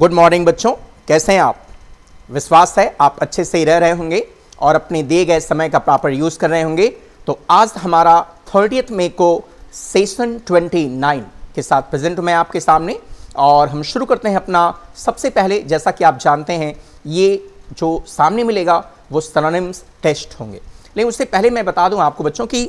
Good morning बच्चों कैसे हैं आप विश्वास है आप अच्छे से रह रहे होंगे और अपने दिए गए समय का प्रॉपर यूज़ कर रहे होंगे तो आज हमारा थर्टियथ मे को सेशन 29 के साथ प्रेजेंट मैं आपके सामने और हम शुरू करते हैं अपना सबसे पहले जैसा कि आप जानते हैं ये जो सामने मिलेगा वो सनोनिम्स टेस्ट होंगे लेकिन उससे पहले मैं बता दूँ आपको बच्चों की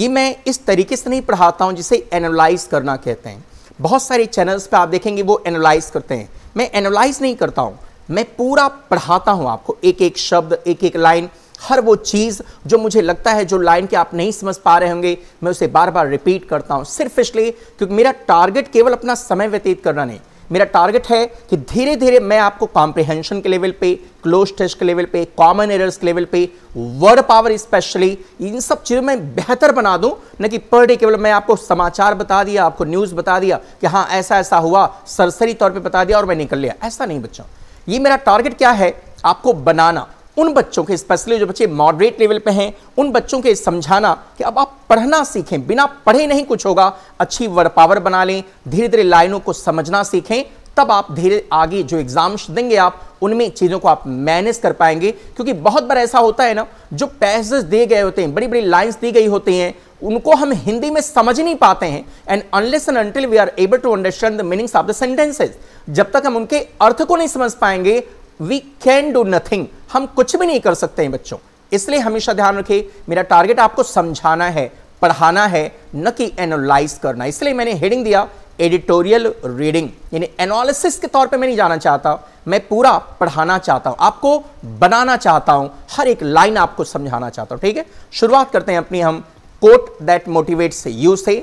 ये मैं इस तरीके से नहीं पढ़ाता हूँ जिसे एनालाइज करना कहते हैं बहुत सारे चैनल्स पे आप देखेंगे वो एनालाइज करते हैं मैं एनालाइज नहीं करता हूँ मैं पूरा पढ़ाता हूँ आपको एक एक शब्द एक एक लाइन हर वो चीज़ जो मुझे लगता है जो लाइन के आप नहीं समझ पा रहे होंगे मैं उसे बार बार रिपीट करता हूँ सिर्फ इसलिए क्योंकि मेरा टारगेट केवल अपना समय व्यतीत करना नहीं मेरा टारगेट है कि धीरे धीरे मैं आपको कॉम्प्रिहेंशन के लेवल पे क्लोज टेस्ट के लेवल पे कॉमन एरर्स के लेवल पे वर्ड पावर स्पेशली इन सब चीज़ों में बेहतर बना दूं न कि पर डे केवल मैं आपको समाचार बता दिया आपको न्यूज़ बता दिया कि हाँ ऐसा ऐसा हुआ सरसरी तौर पर बता दिया और मैं निकल लिया ऐसा नहीं बच्चों ये मेरा टारगेट क्या है आपको बनाना उन बच्चों के स्पेशली जो बच्चे मॉडरेट लेवल पे हैं उन बच्चों के समझाना कि अब आप पढ़ना सीखें बिना पढ़े नहीं कुछ होगा अच्छी वर्ड पावर बना लें धीरे धीरे लाइनों को समझना सीखें तब आप धीरे आगे जो एग्जाम्स देंगे आप उनमें चीज़ों को आप मैनेज कर पाएंगे क्योंकि बहुत बार ऐसा होता है ना जो पैसेज दिए गए होते हैं बड़ी बड़ी लाइन्स दी गई होती हैं उनको हम हिंदी में समझ नहीं पाते हैं and unless and until we are able to understand the meanings of the sentences जब तक हम उनके अर्थ को नहीं समझ पाएंगे वी कैन डू नथिंग हम कुछ भी नहीं कर सकते हैं बच्चों इसलिए हमेशा ध्यान रखिए मेरा टारगेट आपको समझाना है पढ़ाना है न कि एनालाइज करना इसलिए मैंने हेडिंग दिया एडिटोरियल रीडिंग यानी एनालिसिस के तौर पे मैं नहीं जाना चाहता मैं पूरा पढ़ाना चाहता हूं आपको बनाना चाहता हूं हर एक लाइन आपको समझाना चाहता हूं ठीक है शुरुआत करते हैं अपनी हम कोट दैट मोटिवेट यू से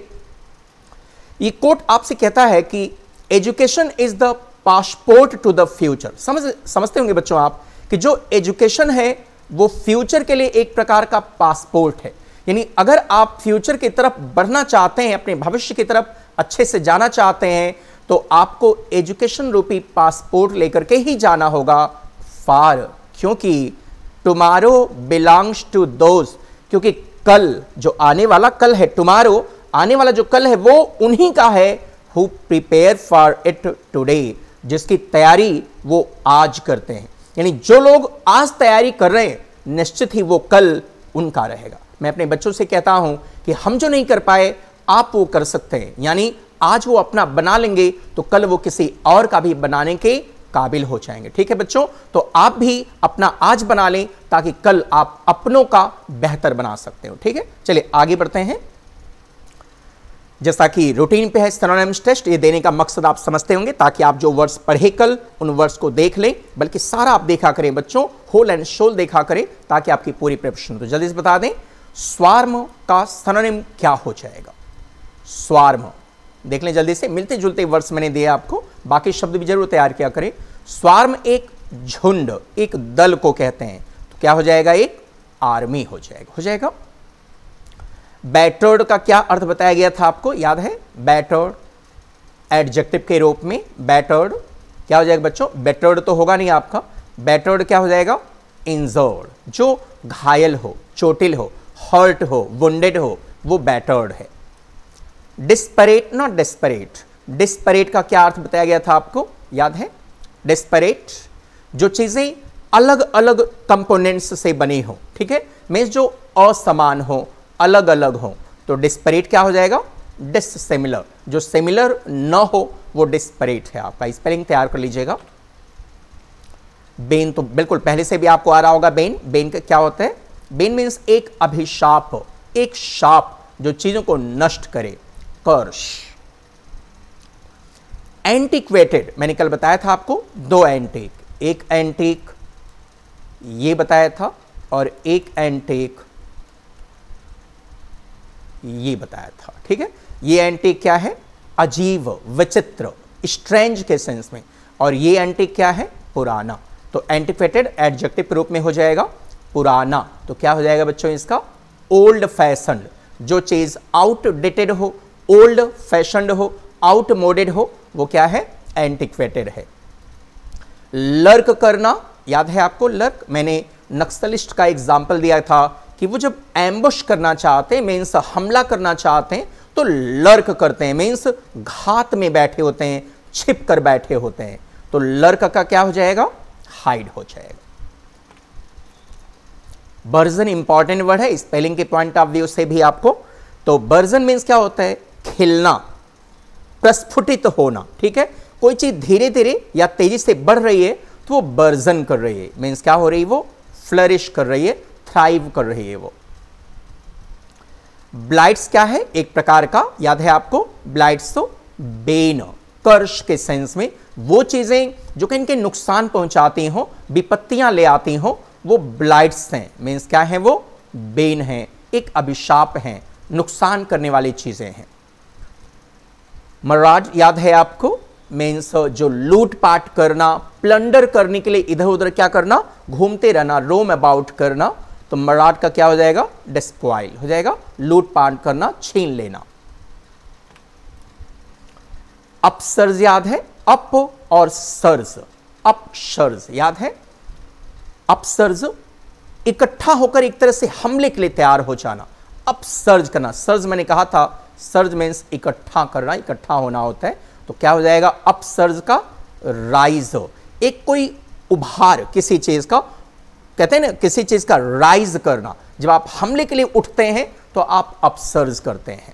ये कोट आपसे कहता है कि education is the passport to the future समझ समझते होंगे बच्चों आप कि जो एजुकेशन है वो फ्यूचर के लिए एक प्रकार का पासपोर्ट है यानी अगर आप फ्यूचर की तरफ बढ़ना चाहते हैं अपने भविष्य की तरफ अच्छे से जाना चाहते हैं तो आपको एजुकेशन रूपी पासपोर्ट लेकर के ही जाना होगा फार क्योंकि टुमारो बिलोंग्स टू दोज क्योंकि कल जो आने वाला कल है टुमारो आने वाला जो कल है वो उन्हीं का है who prepare for it today जिसकी तैयारी वो आज करते हैं यानी जो लोग आज तैयारी कर रहे हैं निश्चित ही वो कल उनका रहेगा मैं अपने बच्चों से कहता हूं कि हम जो नहीं कर पाए आप वो कर सकते हैं यानी आज वो अपना बना लेंगे तो कल वो किसी और का भी बनाने के काबिल हो जाएंगे ठीक है बच्चों तो आप भी अपना आज बना लें ताकि कल आप अपनों का बेहतर बना सकते हो ठीक है चलिए आगे बढ़ते हैं जैसा कि रूटीन पे है सनोनिम्स टेस्ट ये देने का मकसद आप समझते होंगे ताकि आप जो वर्ड्स पढ़े कल उन वर्ड्स को देख लें बल्कि सारा आप देखा करें बच्चों होल एंड शोल देखा करें ताकि आपकी पूरी प्रिपरेशन तो जल्दी से बता दें स्वार्म का सनोनिम क्या हो जाएगा स्वार्म देख लें जल्दी से मिलते जुलते वर्ड्स मैंने दिए आपको बाकी शब्द भी जरूर तैयार किया करें स्वार्म एक झुंड एक दल को कहते हैं तो क्या हो जाएगा एक आर्मी हो जाएगा हो जाएगा बैटर्ड का क्या अर्थ बताया गया था आपको याद है बैटर्ड एडजेक्टिव के रूप में बैटर्ड क्या हो जाएगा बच्चों बैटर्ड तो होगा नहीं आपका बैटर्ड क्या हो जाएगा इंजर्ड जो घायल हो चोटिल हो हर्ट हो वेड हो वो बैटर्ड है डिस्परेट नॉट डिस्परेट डिस्परेट का क्या अर्थ बताया गया था आपको याद है डिस्परेट जो चीज़ें अलग अलग कंपोनेंट्स से बनी हो ठीक है मीन्स जो असमान हो अलग अलग हों तो डिस्परेट क्या हो जाएगा डिसिमिलर जो सिमिलर न हो वो डिस्परेट है आपका स्पेलिंग तैयार कर लीजिएगा बेन तो बिल्कुल पहले से भी आपको आ रहा होगा बेन बेन का क्या होता है बेन मीन्स एक अभिशाप एक शाप जो चीजों को नष्ट करे कर्श एंटीक्वेटेड मैंने कल बताया था आपको दो एंटीक एक एंटीक ये बताया था और एक एंटीक ये बताया था ठीक है ये एंटी क्या है अजीव विचित्र स्ट्रेंज के सेंस में और ये एंटी क्या है पुराना तो एंटीफेटेड एडजेक्टिव रूप में हो जाएगा पुराना तो क्या हो जाएगा बच्चों इसका ओल्ड फैशन जो चीज़ आउटडेटेड हो ओल्ड फैशन हो आउटमोडेड हो वो क्या है एंटीक्वेटेड है लर्क करना याद है आपको लर्क मैंने नक्सलिस्ट का एग्जाम्पल दिया था कि वो जब एम्बुश करना चाहते हैं मीन्स हमला करना चाहते हैं तो लर्क करते हैं मीन्स घात में बैठे होते हैं छिप कर बैठे होते हैं तो लर्क का क्या हो जाएगा हाइड हो जाएगा बर्जन इंपॉर्टेंट वर्ड है स्पेलिंग के पॉइंट ऑफ व्यू से भी आपको तो बर्जन मीन्स क्या होता है खिलना प्रस्फुटित होना ठीक है कोई चीज धीरे धीरे या तेजी से बढ़ रही है तो वो बर्जन कर रही है मीन्स क्या हो रही है वो फ्लरिश कर रही है थ्राइव कर रही है वो ब्लाइट्स क्या है एक प्रकार का याद है आपको ब्लाइट्स तो बेन कर्ष के सेंस में वो चीज़ें जो कि इनके नुकसान पहुंचाती हो विपत्तियां ले आती हो वो ब्लाइट्स हैं मीन्स क्या है वो बेन है एक अभिशाप है नुकसान करने वाली चीज़ें हैं मराज याद है आपको मीन्स जो लूटपाट करना प्लंडर करने के लिए इधर उधर क्या करना घूमते रहना रोम अबाउट करना तो मराठ का क्या हो जाएगा डिस्पॉइल हो जाएगा लूटपाट करना छीन लेना अपसर्ज याद है अप और सर्ज अपसर्ज याद है अपसर्ज इकट्ठा होकर एक तरह से हमले के लिए तैयार हो जाना अपसर्ज करना सर्ज मैंने कहा था सर्ज मीन्स इकट्ठा करना इकट्ठा होना होता है तो क्या हो जाएगा अपसर्ज का राइज एक कोई उभार किसी चीज का कहते हैं ना किसी चीज़ का राइज करना जब आप हमले के लिए उठते हैं तो आप अपसर्ज करते हैं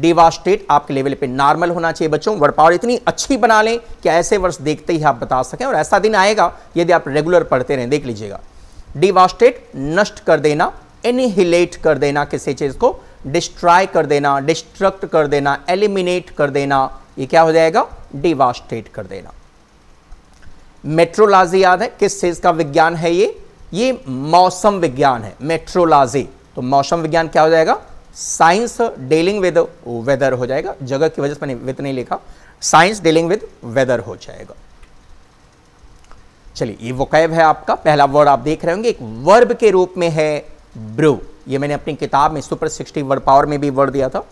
डिवास्टेट आपके लेवल पे नॉर्मल होना चाहिए बच्चों वर्ड पावर इतनी अच्छी बना लें कि ऐसे वर्ष देखते ही आप बता सकें और ऐसा दिन आएगा यदि आप रेगुलर पढ़ते रहें देख लीजिएगा डिवास्टेट नष्ट कर देना एनिहिलेट कर देना किसी चीज़ को डिस्ट्रॉय कर देना डिस्ट्रक्ट कर देना एलिमिनेट कर देना ये क्या हो जाएगा डिवास्टेट कर देना मेट्रोलॉजी याद है किस चीज का विज्ञान है ये ये मौसम विज्ञान है मेट्रोलॉजी तो मौसम विज्ञान क्या हो जाएगा साइंस डीलिंग विद वेदर हो जाएगा जगह की वजह से मैंने विद नहीं लिखा साइंस डीलिंग विद वेदर हो जाएगा चलिए ये वोकैब है आपका पहला वर्ड आप देख रहे होंगे एक वर्ब के रूप में है ब्रू ये मैंने अपनी किताब में सुपर सिक्सटी वर्ड पावर में भी वर्ड दिया था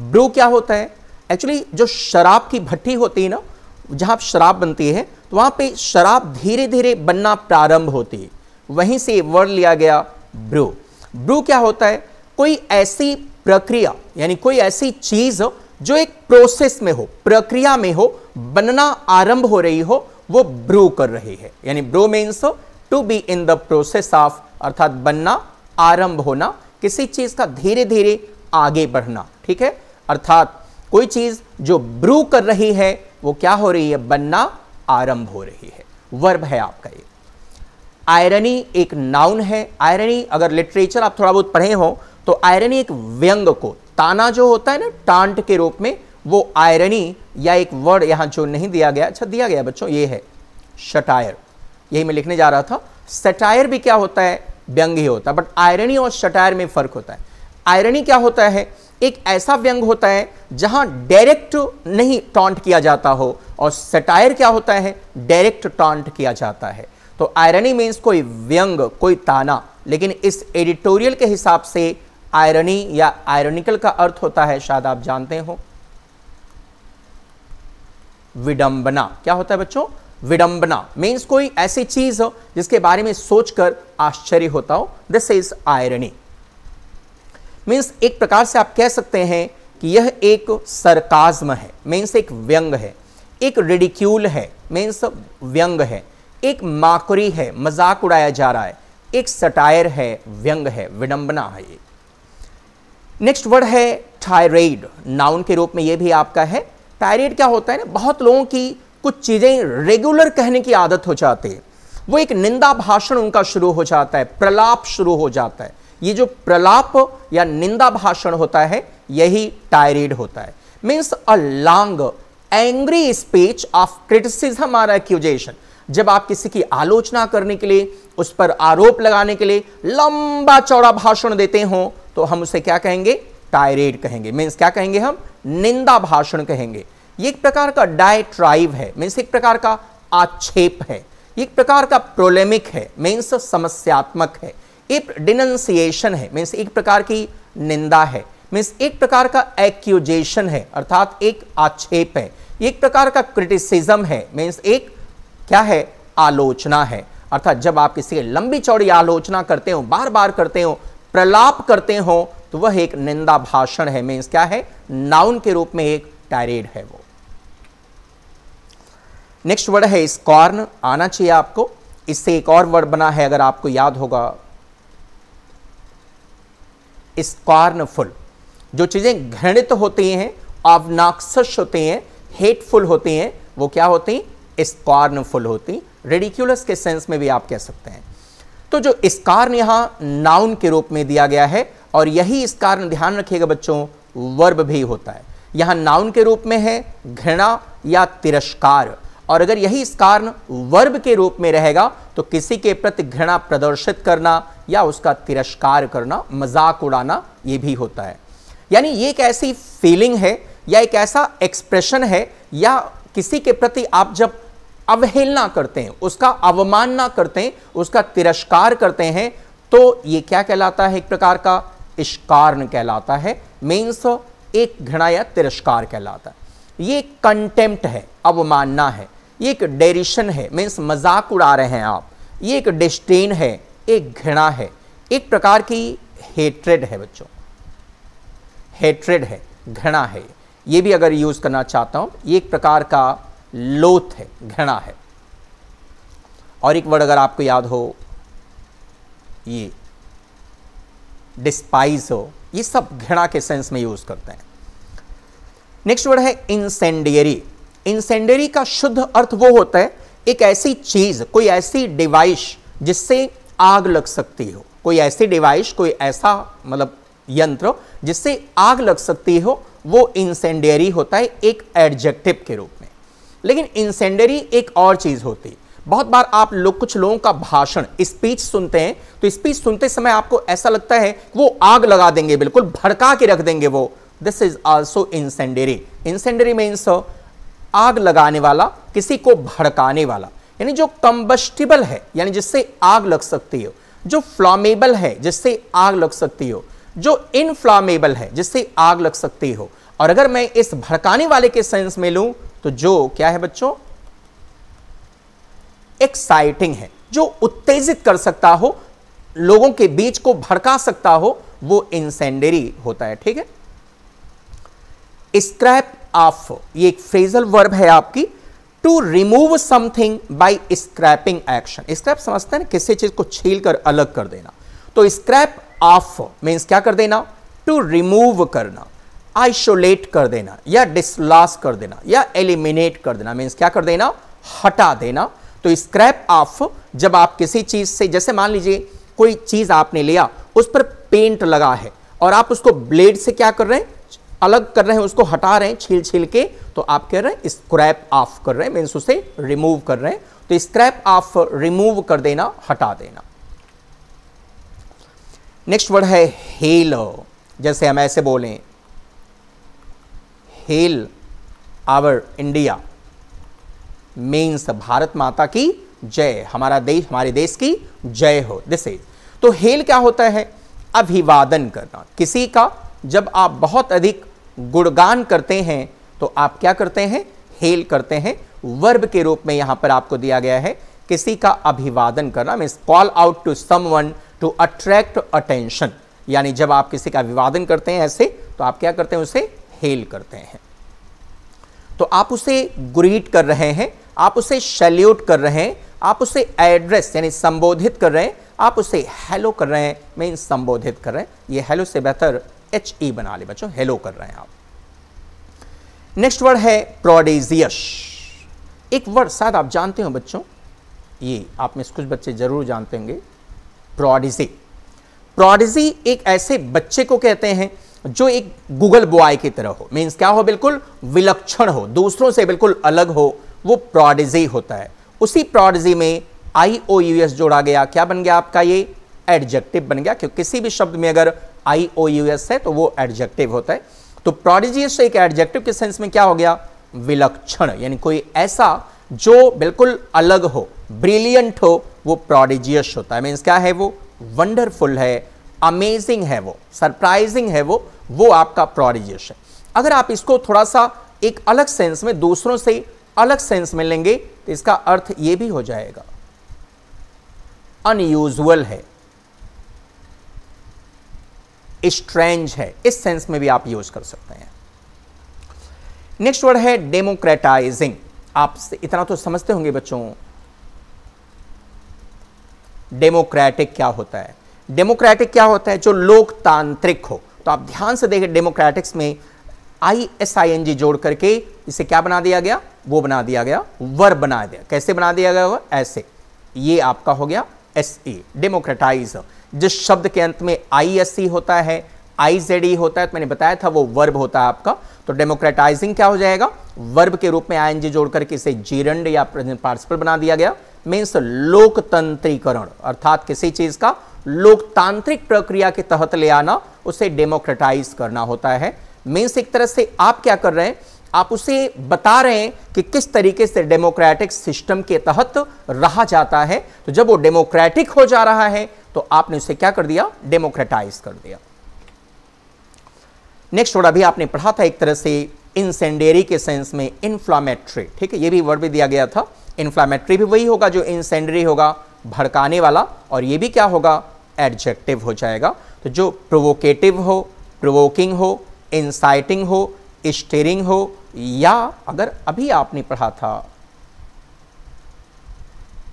ब्रू क्या होता है एक्चुअली जो शराब की भट्टी होती है ना जहाँ शराब बनती है तो वहाँ पे शराब धीरे धीरे बनना प्रारंभ होती है वहीं से वर्ड लिया गया ब्रू ब्रू क्या होता है कोई ऐसी प्रक्रिया यानी कोई ऐसी चीज़ जो एक प्रोसेस में हो प्रक्रिया में हो बनना आरंभ हो रही हो वो ब्रू कर रही है यानी brew means to be in the process of अर्थात बनना आरंभ होना किसी चीज़ का धीरे धीरे आगे बढ़ना ठीक है अर्थात कोई चीज़ जो ब्रू कर रही है वो क्या हो रही है बनना आरंभ हो रही है वर्ब है आपका ये आयरनी एक नाउन है आयरनी अगर लिटरेचर आप थोड़ा बहुत पढ़े हो तो आयरनी एक व्यंग को ताना जो होता है ना टांट के रूप में वो आयरनी या एक वर्ड यहां जो नहीं दिया गया अच्छा दिया गया बच्चों ये है शटायर यही मैं लिखने जा रहा था सटायर भी क्या होता है व्यंग ही होता है बट आयरनी और शटायर में फ़र्क होता है आयरनी क्या होता है एक ऐसा व्यंग होता है जहां डायरेक्ट नहीं टॉन्ट किया जाता हो और सटायर क्या होता है डायरेक्ट टॉन्ट किया जाता है तो आयरनी मीन्स कोई व्यंग कोई ताना लेकिन इस एडिटोरियल के हिसाब से आयरनी या आयरनिकल का अर्थ होता है शायद आप जानते हो विडंबना क्या होता है बच्चों विडंबना मीन्स कोई ऐसी चीज हो जिसके बारे में सोचकर आश्चर्य होता हो दिस इज आयरनी मीन्स एक प्रकार से आप कह सकते हैं कि यह एक सरकाज्म है मीन्स एक व्यंग है एक रेडिक्यूल है मीन्स व्यंग है एक माकुरी है मजाक उड़ाया जा रहा है एक सटायर है व्यंग है विडंबना है ये नेक्स्ट वर्ड है टायरेड नाउन के रूप में ये भी आपका है टायरेड क्या होता है ना बहुत लोगों की कुछ चीज़ें रेगुलर कहने की आदत हो जाती है वो एक निंदा भाषण उनका शुरू हो जाता है प्रलाप शुरू हो जाता है ये जो प्रलाप या निंदा भाषण होता है यही टायरेड होता है means a long angry speech of criticism or accusation जब आप किसी की आलोचना करने के लिए उस पर आरोप लगाने के लिए लंबा चौड़ा भाषण देते हो तो हम उसे क्या कहेंगे टायरेड कहेंगे मीन्स क्या कहेंगे हम निंदा भाषण कहेंगे ये एक प्रकार का डायट्राइव है मीन्स एक प्रकार का आक्षेप है एक प्रकार का प्रोलेमिक है मीन्स समस्यात्मक है एक डिनंसिएशन है मीन्स एक प्रकार की निंदा है मीन्स एक प्रकार का एक्यूजेशन है अर्थात एक आक्षेप है एक प्रकार का क्रिटिसिज्म है मीन्स एक क्या है आलोचना है अर्थात जब आप किसी लंबी चौड़ी आलोचना करते हो बार बार करते हो प्रलाप करते हो तो वह एक निंदा भाषण है मीन्स क्या है नाउन के रूप में एक टायरेड है वो नेक्स्ट वर्ड है स्कॉर्न आना चाहिए आपको इससे एक और वर्ड बना है अगर आपको याद होगा स्कॉर्नफुल जो चीज़ें घृणित होती हैं अवनाक्षस होते हैं हेटफुल होती हैं वो क्या होती स्कॉर्नफुल होती रेडिक्यूलस के सेंस में भी आप कह सकते हैं तो जो स्कार्न यहाँ नाउन के रूप में दिया गया है और यही स्कार्न ध्यान रखिएगा बच्चों वर्ब भी होता है यहाँ नाउन के रूप में है घृणा या तिरस्कार और अगर यही इस कारण वर्ब के रूप में रहेगा तो किसी के प्रति घृणा प्रदर्शित करना या उसका तिरस्कार करना मजाक उड़ाना ये भी होता है यानी ये एक ऐसी फीलिंग है या एक ऐसा एक्सप्रेशन है या किसी के प्रति आप जब अवहेलना करते हैं उसका अवमानना करते हैं उसका तिरस्कार करते हैं तो ये क्या कहलाता है एक प्रकार का इश्कार्न कहलाता है मीन्स एक घृणा या तिरस्कार कहलाता है ये कंटेम्प्ट है अवमानना है ये एक डेरिशन है मीन्स मजाक उड़ा रहे हैं आप ये एक डिस्टेन है एक घृणा है एक प्रकार की हेट्रेड है बच्चों हेट्रेड है घृणा है ये भी अगर यूज़ करना चाहता हूं ये एक प्रकार का लोथ है घृणा है और एक वर्ड अगर आपको याद हो ये डिस्पाइज हो ये सब घृणा के सेंस में यूज़ करते हैं नेक्स्ट वर्ड है इंसेंडियरी इंसेंडरी का शुद्ध अर्थ वो होता है एक ऐसी चीज कोई ऐसी डिवाइस जिससे आग लग सकती हो कोई ऐसी डिवाइस कोई ऐसा मतलब यंत्र जिससे आग लग सकती हो वो इंसेंडरी होता है एक एडजेक्टिव के रूप में लेकिन इंसेंडरी एक और चीज़ होती है बहुत बार आप लोग कुछ लोगों का भाषण स्पीच सुनते हैं तो स्पीच सुनते समय आपको ऐसा लगता है वो आग लगा देंगे बिल्कुल भड़का के रख देंगे वो this is also incendiary incendiary means आग लगाने वाला किसी को भड़काने वाला यानी जो कंबस्टिबल है यानी जिससे आग लग सकती हो जो फ्लामेबल है जिससे आग लग सकती हो जो इनफ्लामेबल है जिससे आग लग सकती हो और अगर मैं इस भड़काने वाले के सेंस में लूं तो जो क्या है बच्चों एक्साइटिंग है जो उत्तेजित कर सकता हो लोगों के बीच को भड़का सकता हो वो इंसेंडरी होता है ठीक है स्क्रैप ऑफ ये एक फ्रेजल वर्ब है आपकी to remove something by scraping action scrape समझते हैं किसी चीज को छील कर अलग कर देना तो स्क्रैप ऑफ मीन्स क्या कर देना टू रिमूव करना आइसोलेट कर देना या डिसलास कर देना या एलिमिनेट कर देना मीन्स क्या कर देना हटा देना तो स्क्रैप ऑफ जब आप किसी चीज से जैसे मान लीजिए कोई चीज आपने लिया उस पर पेंट लगा है और आप उसको ब्लेड से क्या कर रहे हैं अलग कर रहे हैं उसको हटा रहे हैं छील छील के तो आप कह रहे हैं स्क्रैप ऑफ कर रहे हैं मीन्स उसे रिमूव कर रहे हैं तो स्क्रैप ऑफ रिमूव कर देना हटा देना नेक्स्ट वर्ड है हेल जैसे हम ऐसे बोलें hail our India means Bharat Mata की जय हमारा देश हमारे देश की जय हो दिस इज तो हेल क्या होता है अभिवादन करना किसी का जब आप बहुत अधिक गुणगान करते हैं तो आप क्या करते हैं हेल करते हैं वर्ब के रूप में यहां पर आपको दिया गया है किसी का अभिवादन करना means call out to someone to attract attention यानी जब आप किसी का अभिवादन करते हैं ऐसे तो आप क्या करते हैं उसे हेल करते हैं तो आप उसे ग्रीट कर रहे हैं आप उसे शल्यूट कर रहे हैं आप उसे एड्रेस यानी संबोधित कर रहे हैं आप उसे हेलो कर रहे हैं मीन संबोधित कर रहे हैं ये हेलो से बेहतर एच ई e बना ले बच्चों हेलो कर रहे हैं आप नेक्स्ट वर्ड है प्रोडेजियस एक वर्ड शायद आप जानते हो बच्चों ये आप में से कुछ बच्चे जरूर जानते होंगे प्रोडिजी प्रोडिजी एक ऐसे बच्चे को कहते हैं जो एक गूगल बॉय की तरह हो मीन्स क्या हो बिल्कुल विलक्षण हो दूसरों से बिल्कुल अलग हो वो प्रोडिजी होता है उसी प्रोडिजी में आई ओ यू एस जोड़ा गया क्या बन गया आपका ये एडजेक्टिव बन गया क्योंकि किसी भी शब्द में अगर आई ओ यू एस है तो वो एडजेक्टिव होता है तो प्रोडिजियस एक एडजेक्टिव के सेंस में क्या हो गया विलक्षण यानी कोई ऐसा जो बिल्कुल अलग हो ब्रिलियंट हो वो प्रोडिजियस होता है मीन्स क्या है वो वंडरफुल है अमेजिंग है वो सरप्राइजिंग है वो वो आपका प्रोडिजियस है अगर आप इसको थोड़ा सा एक अलग सेंस में दूसरों से अलग सेंस में लेंगे तो इसका अर्थ ये भी हो जाएगा अनयूजल है स्ट्रेंज है इस सेंस में भी आप यूज कर सकते हैं नेक्स्ट वर्ड है डेमोक्रेटाइजिंग आप इतना तो समझते होंगे बच्चों डेमोक्रेटिक क्या होता है डेमोक्रेटिक क्या होता है जो लोकतांत्रिक हो तो आप ध्यान से देखें डेमोक्रेटिक्स में I S I N G जोड़ करके इसे क्या बना दिया गया वो बना दिया गया वर बना दिया कैसे बना दिया गया वह ऐसे ये आपका हो गया एस ए डेमोक्रेटाइज जिस शब्द के अंत में आई एस सी होता है आई जेड ई होता है तो मैंने बताया था वो वर्ब होता है आपका तो डेमोक्रेटाइजिंग क्या हो जाएगा वर्ब के रूप में आई एनजी जोड़ करके इसे जीरंड या प्रेजेंट पार्सिपल बना दिया गया मीन्स लोकतंत्रीकरण अर्थात किसी चीज का लोकतांत्रिक प्रक्रिया के तहत ले आना उसे डेमोक्रेटाइज करना होता है मीन्स एक तरह से आप क्या कर रहे हैं आप उसे बता रहे हैं कि किस तरीके से डेमोक्रेटिक सिस्टम के तहत रहा जाता है तो जब वो डेमोक्रेटिक हो जा रहा है तो आपने उसे क्या कर दिया डेमोक्रेटाइज कर दिया नेक्स्ट वर्ड अभी आपने पढ़ा था एक तरह से इंसेंडेरी के सेंस में इन्फ्लामेट्री ठीक है ये भी वर्ड भी दिया गया था इन्फ्लामेट्री भी वही होगा जो इंसेंडरी होगा भड़काने वाला और ये भी क्या होगा एडजेक्टिव हो जाएगा तो जो प्रोवोकेटिव हो प्रोवोकिंग हो इंसाइटिंग हो स्टेरिंग हो या अगर अभी आपने पढ़ा था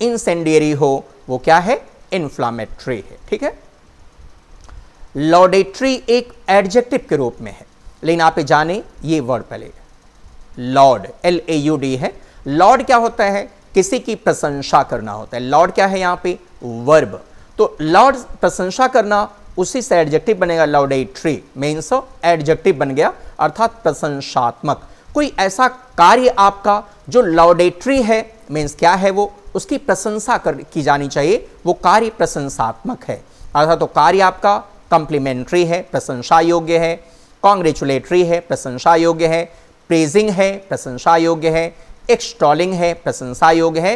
इंसेंडियरी हो वो क्या है इन्फ्लामेटरी है ठीक है लॉडेट्री एक एडजेक्टिव के रूप में है लेकिन आप जाने ये वर्ड पहले laud L A U D है लॉर्ड क्या होता है किसी की प्रशंसा करना होता है लॉर्ड क्या है यहां पे वर्ब तो लॉर्ड प्रशंसा करना उसी से एडजेक्टिव बनेगा लॉडेट्री मीन्स एडजेक्टिव बन गया अर्थात प्रशंसात्मक कोई ऐसा कार्य आपका जो लॉडेटरी है मीन्स क्या है वो उसकी प्रशंसा कर की जानी चाहिए वो कार्य प्रशंसात्मक है अर्थात तो कार्य आपका कॉम्प्लीमेंट्री है प्रशंसा योग्य है कॉन्ग्रेचुलेटरी है प्रशंसा योग्य है प्रेजिंग है प्रशंसा योग्य है एक्सटॉलिंग है प्रशंसा योग्य है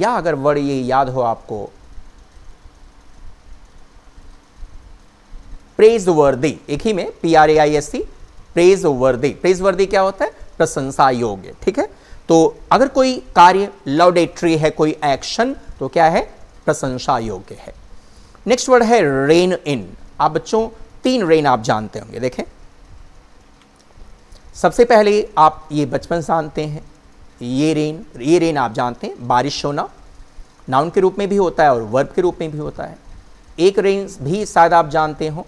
या अगर वर्ड ये याद हो आपको प्रेज वर्दी एक ही में P R A I S E praiseworthy praiseworthy क्या होता है प्रशंसा योग्य ठीक है तो अगर कोई कार्य लॉडेट्री है कोई एक्शन तो क्या है प्रशंसा योग्य है नेक्स्ट वर्ड है रेन इन आप बच्चों तीन रेन आप जानते होंगे देखें सबसे पहले आप ये बचपन जानते हैं ये रेन ये रेन आप जानते हैं बारिश होना नाउन के रूप में भी होता है और वर्ब के रूप में भी होता है एक रेन भी शायद आप जानते हो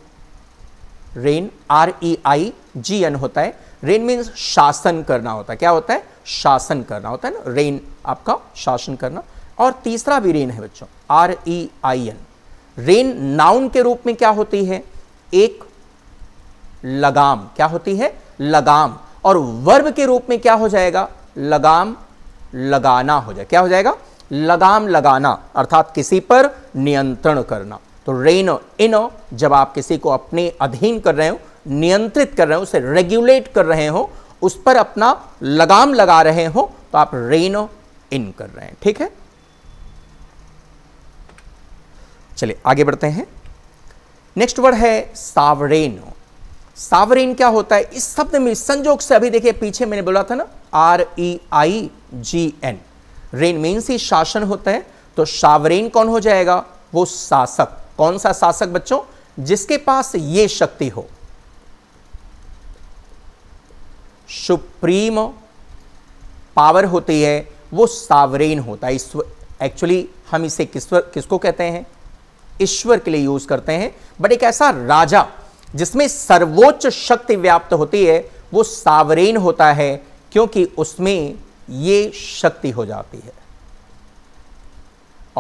reign R E I G N होता है रेन मीन्स शासन करना होता है क्या होता है शासन करना होता है ना रेन आपका शासन करना और तीसरा भी रेन है बच्चों R E I N rein noun के रूप में क्या होती है एक लगाम क्या होती है लगाम और वर्ब के रूप में क्या हो जाएगा लगाम लगाना हो जाए क्या हो जाएगा लगाम लगाना अर्थात किसी पर नियंत्रण करना तो रेन इन जब आप किसी को अपने अधीन कर रहे हो नियंत्रित कर रहे हो उसे रेगुलेट कर रहे हो उस पर अपना लगाम लगा रहे हो तो आप रेनो इन कर रहे हैं ठीक है चलिए आगे बढ़ते हैं नेक्स्ट वर्ड है सावरेन सावरेन क्या होता है इस शब्द में संजोग से अभी देखिए पीछे मैंने बोला था ना R E I G N reign mean ही शासन होता है तो सावरेन कौन हो जाएगा वो शासक कौन सा शासक बच्चों जिसके पास ये शक्ति हो सुप्रीम पावर होती है वो सावरेन होता है ईश्वर एक्चुअली हम इसे किश्वर किसको कहते हैं ईश्वर के लिए यूज करते हैं बट एक ऐसा राजा जिसमें सर्वोच्च शक्ति व्याप्त होती है वो सावरेन होता है क्योंकि उसमें ये शक्ति हो जाती है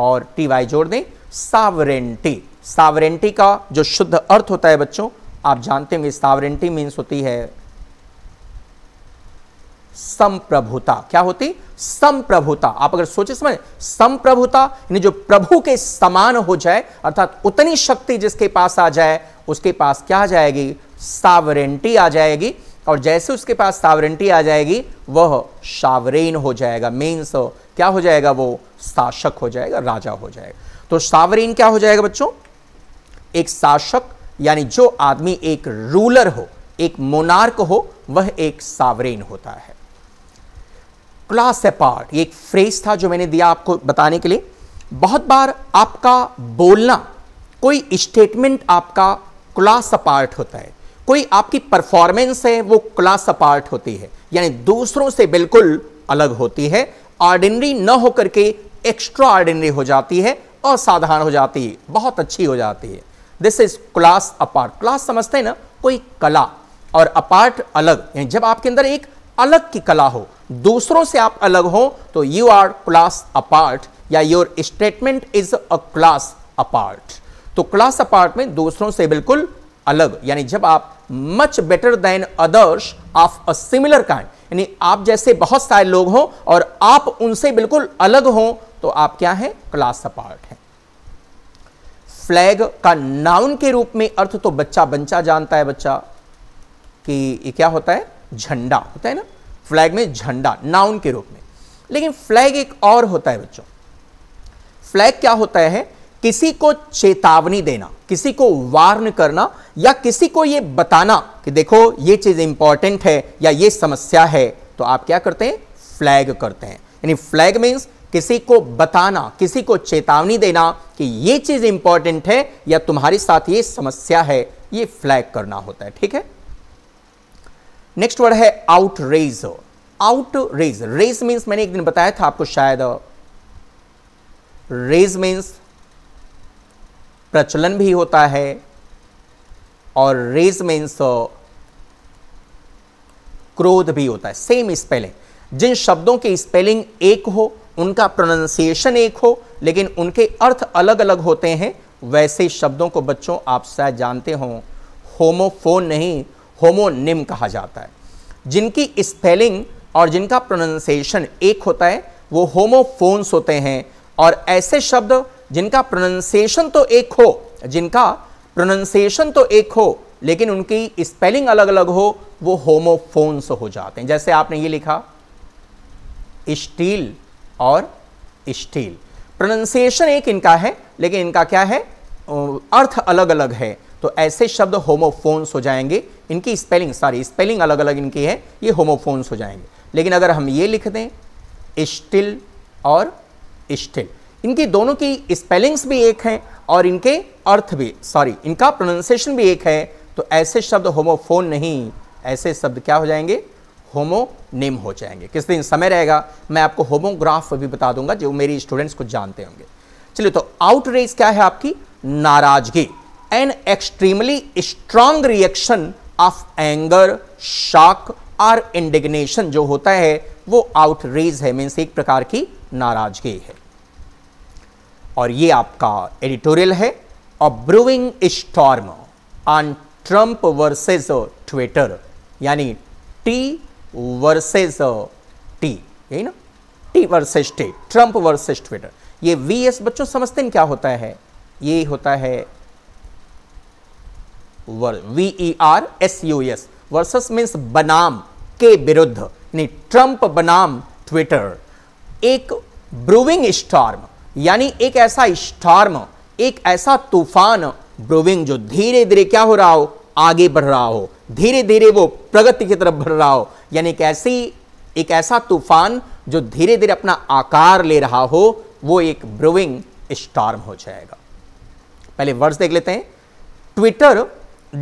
और टी वाई जोड़ दें सावरेंटी सावरेंटी का जो शुद्ध अर्थ होता है बच्चों आप जानते होंगे सावरेंटी मीन्स होती है संप्रभुता क्या होती संप्रभुता आप अगर सोचे समझ संप्रभुता यानी जो प्रभु के समान हो जाए अर्थात उतनी शक्ति जिसके पास आ जाए उसके पास क्या आ जाएगी सावरेंटी आ जाएगी और जैसे उसके पास सावरेंटी आ जाएगी वह सावरेन हो जाएगा मीन्स क्या हो जाएगा वो शासक हो जाएगा राजा हो जाएगा तो सावरेन क्या हो जाएगा बच्चों एक शासक यानी जो आदमी एक रूलर हो एक मोनार्क हो वह एक सावरेन होता है क्लास अपार्ट ये एक फ्रेज था जो मैंने दिया आपको बताने के लिए बहुत बार आपका बोलना कोई स्टेटमेंट आपका क्लास अपार्ट होता है कोई आपकी परफॉर्मेंस है वो क्लास अपार्ट होती है यानी दूसरों से बिल्कुल अलग होती है ऑर्डिनरी न होकर के एक्स्ट्रा ऑर्डिनरी हो जाती है असाधारण हो जाती है बहुत अच्छी हो जाती है this is class apart class समझते हैं ना कोई कला और अपार्ट अलग यानी जब आपके अंदर एक अलग की कला हो दूसरों से आप अलग हो तो यू आर क्लास अपार्ट या your statement is a class apart तो क्लास अपार्ट में दूसरों से बिल्कुल अलग यानी जब आप much better than others of a similar kind यानी आप जैसे बहुत सारे लोग हो और आप उनसे बिल्कुल अलग हो तो आप क्या है क्लास अपार्ट है फ्लैग का नाउन के रूप में अर्थ तो बच्चा बंचा जानता है बच्चा कि ये क्या होता है झंडा होता है ना फ्लैग में झंडा नाउन के रूप में लेकिन फ्लैग एक और होता है बच्चों फ्लैग क्या होता है किसी को चेतावनी देना किसी को वार्न करना या किसी को यह बताना कि देखो यह चीज़ इंपॉर्टेंट है या यह समस्या है तो आप क्या करते हैं फ्लैग करते हैं यानी फ्लैग मीन्स किसी को बताना किसी को चेतावनी देना कि यह चीज़ इंपॉर्टेंट है या तुम्हारे साथ ये समस्या है ये फ्लैग करना होता है ठीक है नेक्स्ट वर्ड है outrage out rage rage means मैंने एक दिन बताया था आपको शायद रेज मीन्स प्रचलन भी होता है और रेज मीन्स क्रोध भी होता है सेम स्पेलिंग जिन शब्दों की स्पेलिंग एक हो उनका प्रोनाउंसिएशन एक हो लेकिन उनके अर्थ अलग अलग होते हैं वैसे शब्दों को बच्चों आप शायद जानते हो होमोफोन नहीं होमोनिम कहा जाता है जिनकी स्पेलिंग और जिनका प्रोनंसिएशन एक होता है वो होमोफोन्स होते हैं और ऐसे शब्द जिनका प्रोनंसिएशन तो एक हो जिनका प्रोनंसिएशन तो एक हो लेकिन उनकी स्पेलिंग अलग अलग हो वो होमोफोन्स हो जाते हैं जैसे आपने ये लिखा स्टील और स्टील प्रोनंसिएशन एक इनका है लेकिन इनका क्या है अर्थ अलग अलग है तो ऐसे शब्द होमोफोन्स हो जाएंगे इनकी स्पेलिंग सॉरी स्पेलिंग अलग अलग इनकी है ये होमोफोन्स हो जाएंगे लेकिन अगर हम ये लिख दें स्टिल और स्टिल इनकी दोनों की स्पेलिंग्स भी एक हैं और इनके अर्थ भी सॉरी इनका प्रोनाउंसिएशन भी एक है तो ऐसे शब्द होमोफोन नहीं ऐसे शब्द क्या हो जाएंगे नेम हो जाएंगे किस दिन समय रहेगा मैं आपको होमोग्राफ भी बता दूंगा जो मेरी स्टूडेंट्स को जानते होंगे चलिए तो आउटरेज क्या है आपकी नाराजगी an extremely strong reaction of anger shock और इंडिग्नेशन जो होता है वो आउटरेज है मीन्स एक प्रकार की नाराजगी है और ये आपका एडिटोरियल है a brewing storm on Trump versus Twitter यानी टी वर्सेस टी यही ना T versus T Trump versus Twitter ये वी एस बच्चों समझते हैं क्या होता है ये होता है वर V E R S U S versus means बनाम के विरुद्ध नहीं ट्रंप बनाम ट्विटर एक ब्रूविंग स्टॉर्म यानी एक ऐसा स्टॉर्म एक ऐसा तूफान ब्रूविंग जो धीरे धीरे क्या हो रहा हो आगे बढ़ रहा हो धीरे धीरे वो प्रगति की तरफ बढ़ रहा हो यानी एक ऐसी एक ऐसा तूफान जो धीरे धीरे अपना आकार ले रहा हो वो एक ब्रूविंग स्टॉर्म हो जाएगा पहले वर्ड्स देख लेते हैं Twitter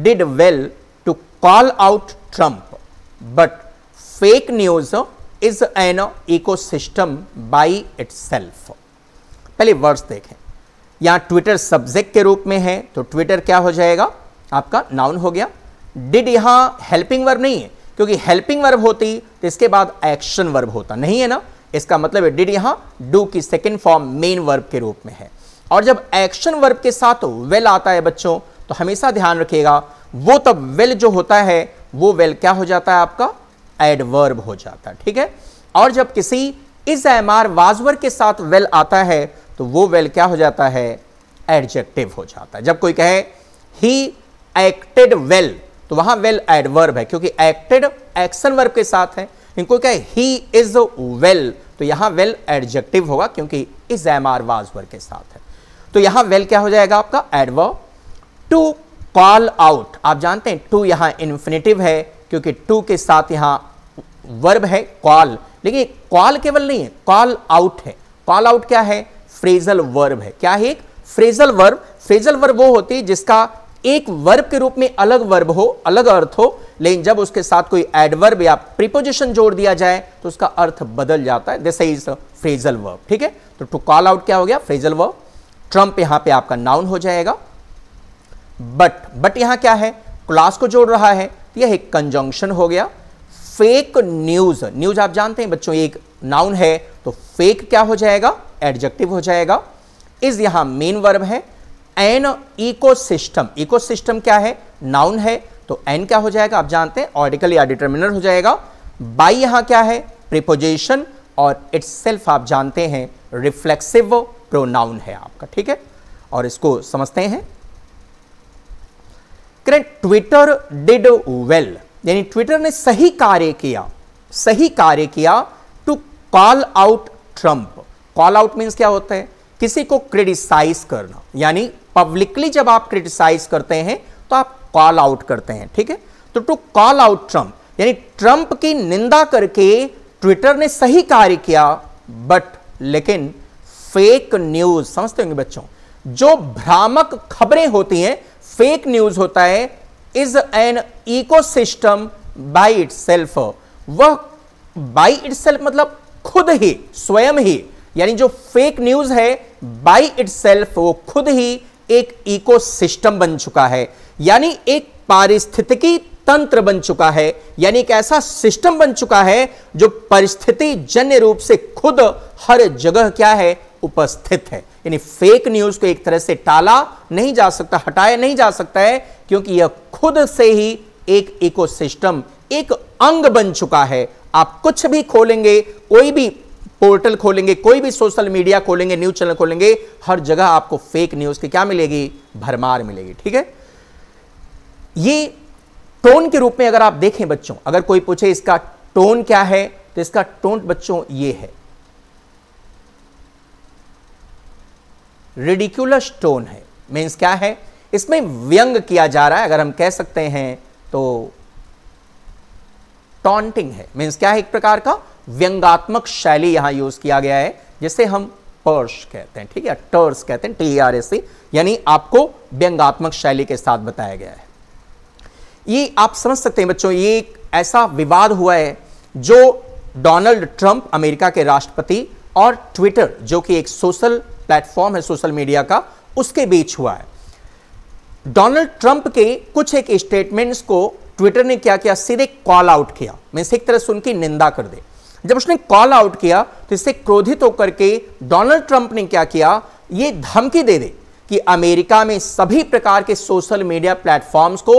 did well to call out Trump, but fake news is an ecosystem by itself. पहले वर्ड्स देखें यहां ट्विटर सब्जेक्ट के रूप में है तो ट्विटर क्या हो जाएगा आपका नाउन हो गया डिड यहां हेल्पिंग वर्ब नहीं है क्योंकि हेल्पिंग वर्ब होती तो इसके बाद एक्शन वर्ब होता नहीं है ना इसका मतलब है डिड यहां डू की सेकेंड फॉर्म मेन वर्ब के रूप में है और जब एक्शन वर्ब के साथ वेल आता है बच्चों तो हमेशा ध्यान रखिएगा वो तब वेल जो होता है वो वेल क्या हो जाता है आपका एडवर्ब हो जाता है ठीक है और जब किसी इज एम आर वाजवर के साथ वेल आता है तो वो वेल क्या हो जाता है एडजेक्टिव हो जाता है जब कोई कहे ही एक्टेड वेल तो वहां वेल एडवर्ब है क्योंकि एक्टेड एक्शन वर्ब के साथ है इनको कहे ही इज वेल तो यहां वेल एडजेक्टिव होगा क्योंकि इज एम आर वाजवर के साथ है तो यहां वेल क्या हो जाएगा आपका एडवर्ब टू कॉल आउट आप जानते हैं टू यहां इन्फिनेटिव है क्योंकि टू के साथ यहां वर्ब है कॉल लेकिन कॉल केवल नहीं है कॉल आउट है कॉल आउट क्या है फ्रेजल वर्ब है क्या है फ्रेजल वर्ब फ्रेजल वर्ब वो होती है जिसका एक वर्ब के रूप में अलग वर्ब हो अलग अर्थ हो लेकिन जब उसके साथ कोई एडवर्ब या प्रिपोजिशन जोड़ दिया जाए तो उसका अर्थ बदल जाता है दिस इज फ्रेजल वर्ब ठीक है तो टू कॉल आउट क्या हो गया फ्रेजल वर्ब ट्रंप यहां पे आपका नाउन हो जाएगा बट बट यहां क्या है क्लास को जोड़ रहा है तो यह एक कंजंक्शन हो गया फेक न्यूज न्यूज आप जानते हैं बच्चों एक नाउन है तो फेक क्या हो जाएगा एडजेक्टिव हो जाएगा इज यहां मेन वर्ब है एन इकोसिस्टम इकोसिस्टम क्या है नाउन है तो एन क्या हो जाएगा आप जानते हैं ऑर्डिकल या डिटर्मिनर हो जाएगा बाई यहां क्या है प्रिपोजिशन और इट्स आप जानते हैं रिफ्लेक्सिव प्रोनाउन है आपका ठीक है और इसको समझते हैं करें ट्विटर डिड वेल यानी ट्विटर ने सही कार्य किया सही कार्य किया to call out Trump call out means क्या होता है किसी को क्रिटिसाइज करना यानी पब्लिकली जब आप क्रिटिसाइज करते हैं तो आप कॉल आउट करते हैं ठीक है तो टू कॉल आउट ट्रंप यानी ट्रंप की निंदा करके ट्विटर ने सही कार्य किया बट लेकिन फेक न्यूज समझते होंगे बच्चों जो भ्रामक खबरें होती हैं फेक न्यूज होता है is an ecosystem by itself वह बाय इटसेल्फ मतलब खुद ही स्वयं ही यानी जो फेक न्यूज है बाय इटसेल्फ वो खुद ही एक इकोसिस्टम बन चुका है यानी एक पारिस्थितिकी तंत्र बन चुका है यानी एक ऐसा सिस्टम बन चुका है जो परिस्थिति जन्य रूप से खुद हर जगह क्या है उपस्थित है यानी फेक न्यूज को एक तरह से टाला नहीं जा सकता हटाया नहीं जा सकता है क्योंकि यह खुद से ही एक इकोसिस्टम एक अंग बन चुका है आप कुछ भी खोलेंगे कोई भी पोर्टल खोलेंगे कोई भी सोशल मीडिया खोलेंगे न्यूज चैनल खोलेंगे हर जगह आपको फेक न्यूज की क्या मिलेगी भरमार मिलेगी ठीक है ये टोन के रूप में अगर आप देखें बच्चों अगर कोई पूछे इसका टोन क्या है तो इसका टोन बच्चों ये है रिडिकुलस टोन है मीन्स क्या है इसमें व्यंग किया जा रहा है अगर हम कह सकते हैं तो टॉन्टिंग है मीन्स क्या है एक प्रकार का व्यंगात्मक शैली यहां यूज किया गया है जिसे हम पर्श कहते हैं ठीक है टर्स कहते हैं टी आर एस यानी आपको व्यंगात्मक शैली के साथ बताया गया है ये आप समझ सकते हैं बच्चों ये एक ऐसा विवाद हुआ है जो डोनाल्ड ट्रंप अमेरिका के राष्ट्रपति और ट्विटर जो कि एक सोशल प्लेटफॉर्म है सोशल मीडिया का उसके बीच हुआ है डोनाल्ड ट्रंप के कुछ एक स्टेटमेंट्स को ट्विटर ने क्या किया सीधे कॉल आउट किया मीन्स एक तरह से उनकी निंदा कर दे जब उसने कॉल आउट किया तो इससे क्रोधित होकर के डोनाल्ड ट्रंप ने क्या किया ये धमकी दे दे कि अमेरिका में सभी प्रकार के सोशल मीडिया प्लेटफॉर्म्स को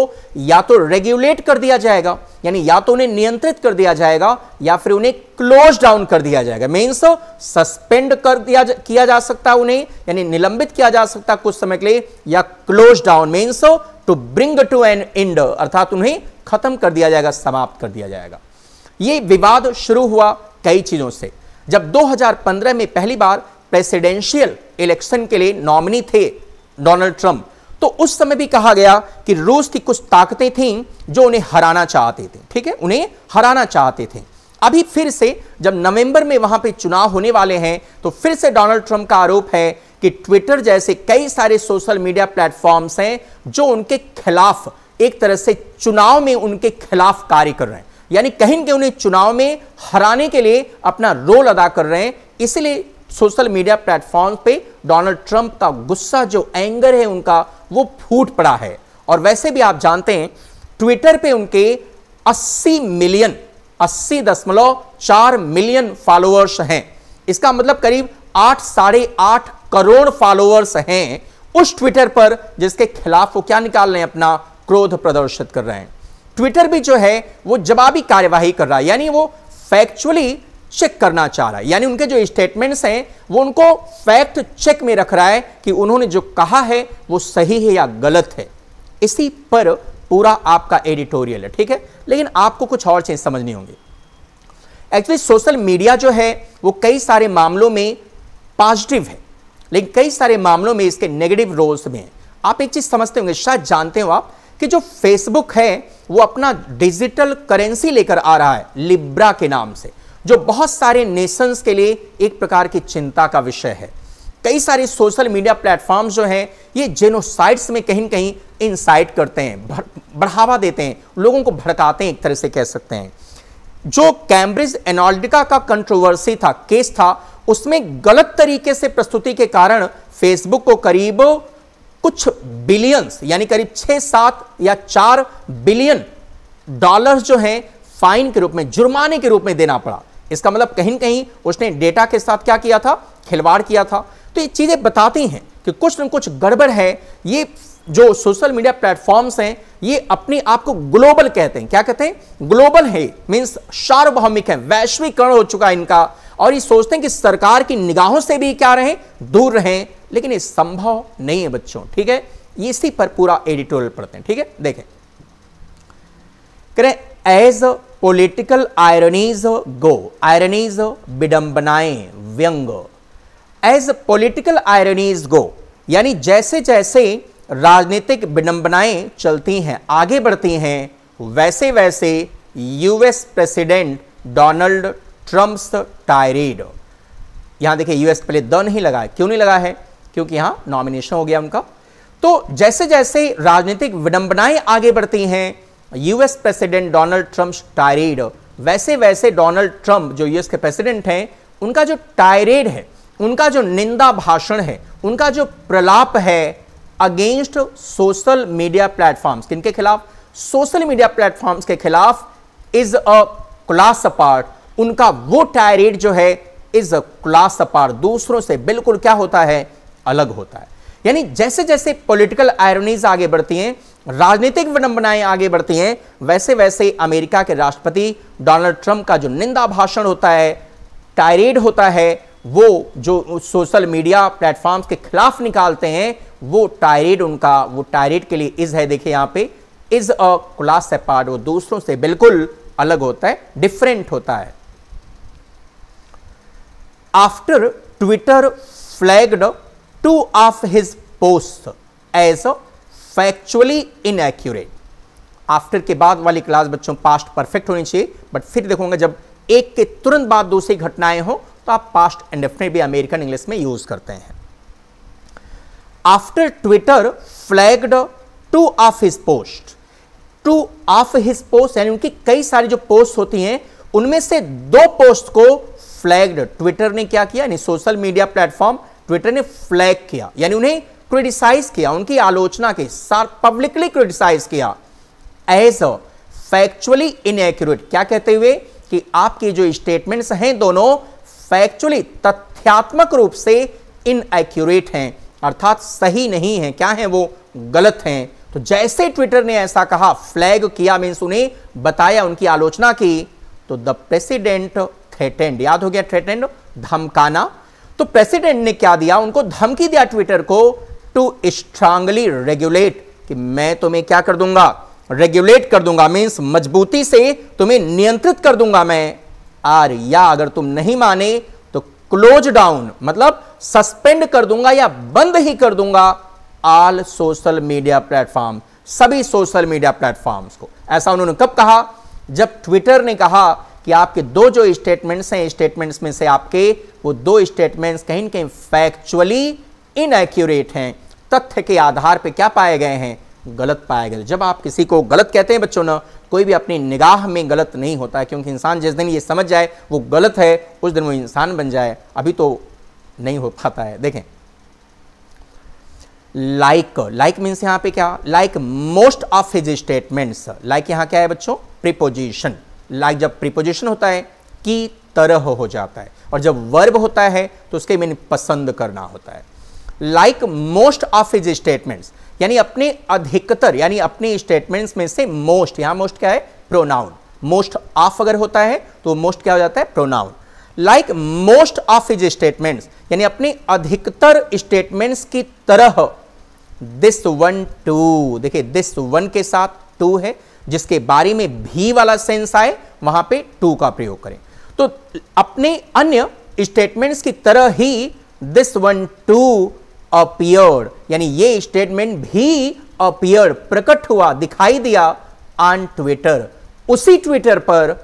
या तो रेगुलेट कर दिया जाएगा यानी या तो उन्हें नियंत्रित कर दिया जाएगा या फिर उन्हें क्लोज डाउन कर दिया जाएगा मीन्स सस्पेंड कर दिया जा, किया जा सकता उन्हें यानी निलंबित किया जा सकता कुछ समय के लिए या close down means to bring to an end अर्थात उन्हें खत्म कर दिया जाएगा समाप्त कर दिया जाएगा ये विवाद शुरू हुआ कई चीजों से जब 2015 में पहली बार प्रेसिडेंशियल इलेक्शन के लिए नॉमिनी थे डोनाल्ड ट्रंप तो उस समय भी कहा गया कि रूस की कुछ ताकतें थीं जो उन्हें हराना चाहते थे ठीक है उन्हें हराना चाहते थे अभी फिर से जब नवंबर में वहां पे चुनाव होने वाले हैं तो फिर से डोनाल्ड ट्रंप का आरोप है कि ट्विटर जैसे कई सारे सोशल मीडिया प्लेटफॉर्म्स हैं जो उनके खिलाफ एक तरह से चुनाव में उनके खिलाफ कार्य कर रहे हैं यानी कहीं के उन्हें चुनाव में हराने के लिए अपना रोल अदा कर रहे हैं इसलिए सोशल मीडिया प्लेटफॉर्म पे डोनाल्ड ट्रंप का गुस्सा जो एंगर है उनका वो फूट पड़ा है और वैसे भी आप जानते हैं ट्विटर पे उनके 80 मिलियन 80.4 मिलियन फॉलोअर्स हैं इसका मतलब करीब आठ साढ़े आठ करोड़ फॉलोअर्स हैं उस ट्विटर पर जिसके खिलाफ वो क्या निकाल रहे हैं अपना क्रोध प्रदर्शित कर रहे हैं ट्विटर भी जो है वो जवाबी कार्यवाही कर रहा है यानी वो फैक्चुअली चेक करना चाह रहा है यानी उनके जो स्टेटमेंट्स हैं वो उनको फैक्ट चेक में रख रहा है कि उन्होंने जो कहा है वो सही है या गलत है इसी पर पूरा आपका एडिटोरियल है ठीक है लेकिन आपको कुछ और चीज़ समझनी होगी एक्चुअली सोशल मीडिया जो है वो कई सारे मामलों में पॉजिटिव है लेकिन कई सारे मामलों में इसके नेगेटिव रोल्स भी हैं आप एक चीज़ समझते होंगे शायद जानते हो आप कि जो फेसबुक है वो अपना डिजिटल करेंसी लेकर आ रहा है लिब्रा के नाम से जो बहुत सारे नेशंस के लिए एक प्रकार की चिंता का विषय है कई सारे सोशल मीडिया प्लेटफॉर्म जो हैं ये जेनोसाइड्स में कहीं कहीं इंसाइट करते हैं बढ़ावा देते हैं लोगों को भड़काते हैं एक तरह से कह सकते हैं जो कैम्ब्रिज एनॉल्डिका का कंट्रोवर्सी था केस था उसमें गलत तरीके से प्रस्तुति के कारण फेसबुक को करीब कुछ बिलियंस यानी करीब छह सात या चार बिलियन डॉलर्स जो हैं फाइन के रूप में जुर्माने के रूप में देना पड़ा इसका मतलब कहीं कहीं उसने डेटा के साथ क्या किया था खिलवाड़ किया था तो ये चीज़ें बताती हैं कि कुछ न कुछ गड़बड़ है ये जो सोशल मीडिया प्लेटफॉर्म्स हैं ये अपने आप को ग्लोबल कहते हैं क्या कहते हैं ग्लोबल है मीन्स सार्वभौमिक है वैश्वीकरण हो चुका है इनका और ये सोचते हैं कि सरकार की निगाहों से भी क्या रहें दूर रहें लेकिन ये संभव नहीं है बच्चों ठीक है ये इसी पर पूरा एडिटोरियल पढ़ते हैं ठीक है देखें करें एज पोलिटिकल आयरनीज गो आयरनीज विडंबनाएं व्यंग एज पोलिटिकल आयरनीज गो यानी जैसे जैसे राजनीतिक विडंबनाएं चलती हैं आगे बढ़ती हैं वैसे वैसे US president Donald Trump's tirade यहां देखिए यूएस पहले द नहीं लगा है क्यों नहीं लगा है क्योंकि यहां नॉमिनेशन हो गया उनका तो जैसे जैसे राजनीतिक विडंबनाएं आगे बढ़ती हैं US president Donald Trump tirade वैसे वैसे डोनाल्ड ट्रंप जो यूएस के प्रेसिडेंट हैं उनका जो टायरेड है उनका जो निंदा भाषण है उनका जो प्रलाप है अगेंस्ट सोशल मीडिया प्लेटफॉर्म्स किनके खिलाफ सोशल मीडिया प्लेटफॉर्म्स के खिलाफ इज अ क्लास अपार्ट उनका वो टायरेड जो है इज अ क्लास अपार्ट दूसरों से बिल्कुल क्या होता है अलग होता है यानी जैसे जैसे पॉलिटिकल आयरनीज आगे बढ़ती हैं राजनीतिक विडंबनाएं आगे बढ़ती हैं वैसे वैसे अमेरिका के राष्ट्रपति डोनाल्ड ट्रंप का जो निंदा भाषण होता है टायरेड होता है वो जो सोशल मीडिया प्लेटफॉर्म्स के खिलाफ निकालते हैं वो टायरेड उनका वो टायरेड के लिए इज है देखिए यहाँ पे इज अ क्लास पार्ट वो दूसरों से बिल्कुल अलग होता है डिफरेंट होता है after Twitter flagged two of his post as factually inaccurate after के बाद वाली क्लास बच्चों पास्ट परफेक्ट होनी चाहिए बट फिर देखोगे जब एक के तुरंत बाद दूसरी घटनाएं हो तो आप पास्ट इंडेफिनेट भी अमेरिकन इंग्लिश में यूज करते हैं after Twitter flagged two of his post two of his post यानी उनकी कई सारी जो पोस्ट होती हैं उनमें से दो पोस्ट को फ्लैग्ड ट्विटर ने क्या किया यानी सोशल मीडिया प्लेटफॉर्म ट्विटर ने फ्लैग किया यानी उन्हें क्रिटिसाइज किया उनकी आलोचना की पब्लिकली क्रिटिसाइज किया एज अ फैक्चुअली इनएक्यूरेट क्या कहते हुए कि आपके जो स्टेटमेंट्स हैं दोनों फैक्चुअली तथ्यात्मक रूप से इनएक्यूरेट हैं अर्थात सही नहीं है क्या है वो गलत हैं तो जैसे ट्विटर ने ऐसा कहा फ्लैग किया मीन्स उन्हें बताया उनकी आलोचना की तो द प्रेसिडेंट थ्रेटेंड याद हो गया थ्रेटेंड धमकाना तो प्रेसिडेंट ने क्या दिया उनको धमकी दिया ट्विटर को टू स्ट्रांगली रेगुलेट कि मैं तुम्हें क्या कर दूंगा रेगुलेट कर दूंगा मीन्स मजबूती से तुम्हें नियंत्रित कर दूंगा मैं आर या अगर तुम नहीं माने तो क्लोज डाउन मतलब सस्पेंड कर दूंगा या बंद ही कर दूंगा ऑल सोशल मीडिया प्लेटफॉर्म सभी सोशल मीडिया प्लेटफॉर्म्स को ऐसा उन्होंने कब कहा जब ट्विटर ने कहा कि आपके दो जो स्टेटमेंट्स हैं स्टेटमेंट्स में से आपके वो दो स्टेटमेंट्स कहीं ना कहीं फैक्चुअली इनएक्यूरेट हैं तथ्य के आधार पे क्या पाए गए हैं गलत पाए गए जब आप किसी को गलत कहते हैं बच्चों ना कोई भी अपनी निगाह में गलत नहीं होता है क्योंकि इंसान जिस दिन ये समझ जाए वो गलत है उस दिन वो इंसान बन जाए अभी तो नहीं हो पाता है देखें लाइक लाइक मीन्स यहां पे क्या like most of his statements like यहां क्या है बच्चों प्रिपोजिशन लाइक like जब प्रिपोजिशन होता है की तरह हो जाता है और जब वर्ब होता है तो उसके मीन पसंद करना होता है like most of his statements यानी अपने अधिकतर यानी अपने स्टेटमेंट्स में से मोस्ट यहां मोस्ट क्या है प्रोनाउन मोस्ट ऑफ अगर होता है तो मोस्ट क्या हो जाता है pronoun like most of his statements यानी अपने अधिकतर स्टेटमेंट्स की तरह दिस वन टू देखिए दिस वन के साथ टू है जिसके बारे में भी वाला सेंस आए वहां पे टू का प्रयोग करें तो अपने अन्य स्टेटमेंट्स की तरह ही दिस वन टू अपियर्ड यानी ये स्टेटमेंट भी अपियर्ड प्रकट हुआ दिखाई दिया ऑन ट्विटर उसी ट्विटर पर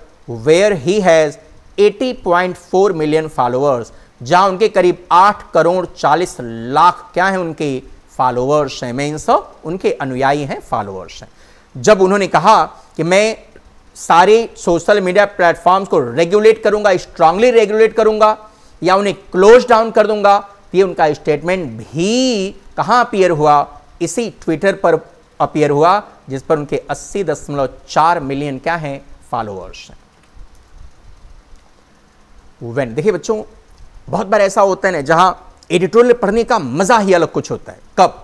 where he has 80.4 million followers जहां उनके करीब 8 करोड़ 40 लाख क्या है उनके फॉलोअर्स हैं मैं इन उनके अनुयायी हैं फॉलोअर्स हैं जब उन्होंने कहा कि मैं सारे सोशल मीडिया प्लेटफॉर्म्स को रेगुलेट करूंगा स्ट्रांगली रेगुलेट करूंगा या उन्हें क्लोज डाउन कर दूंगा ये उनका स्टेटमेंट भी कहाँ अपियर हुआ इसी ट्विटर पर अपियर हुआ जिस पर उनके 80.4 मिलियन क्या हैं फॉलोअर्स हैं वेन देखिए बच्चों बहुत बार ऐसा होता है ना जहां एडिटोरियल पढ़ने का मज़ा ही अलग कुछ होता है कब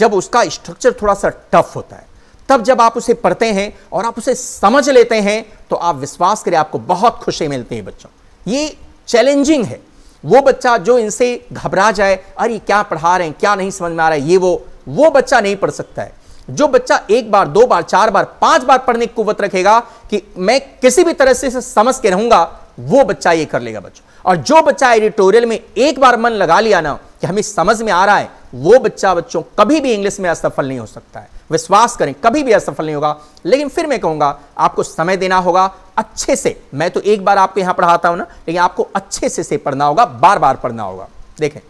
जब उसका स्ट्रक्चर थोड़ा सा टफ होता है तब जब आप उसे पढ़ते हैं और आप उसे समझ लेते हैं तो आप विश्वास करें आपको बहुत खुशी मिलती है बच्चों ये चैलेंजिंग है वो बच्चा जो इनसे घबरा जाए अरे क्या पढ़ा रहे हैं क्या नहीं समझ में आ रहा है ये वो वो बच्चा नहीं पढ़ सकता है जो बच्चा एक बार दो बार चार बार पांच बार पढ़ने की कुवत रखेगा कि मैं किसी भी तरह से समझ के रहूंगा वो बच्चा ये कर लेगा बच्चों और जो बच्चा एडिटोरियल में एक बार मन लगा लिया ना कि हमें समझ में आ रहा है वो बच्चा बच्चों कभी भी इंग्लिश में असफल नहीं हो सकता है विश्वास करें कभी भी असफल नहीं होगा लेकिन फिर मैं कहूंगा आपको समय देना होगा अच्छे से मैं तो एक बार आपको यहां पढ़ाता हूं ना लेकिन आपको अच्छे से से पढ़ना होगा बार बार पढ़ना होगा देखें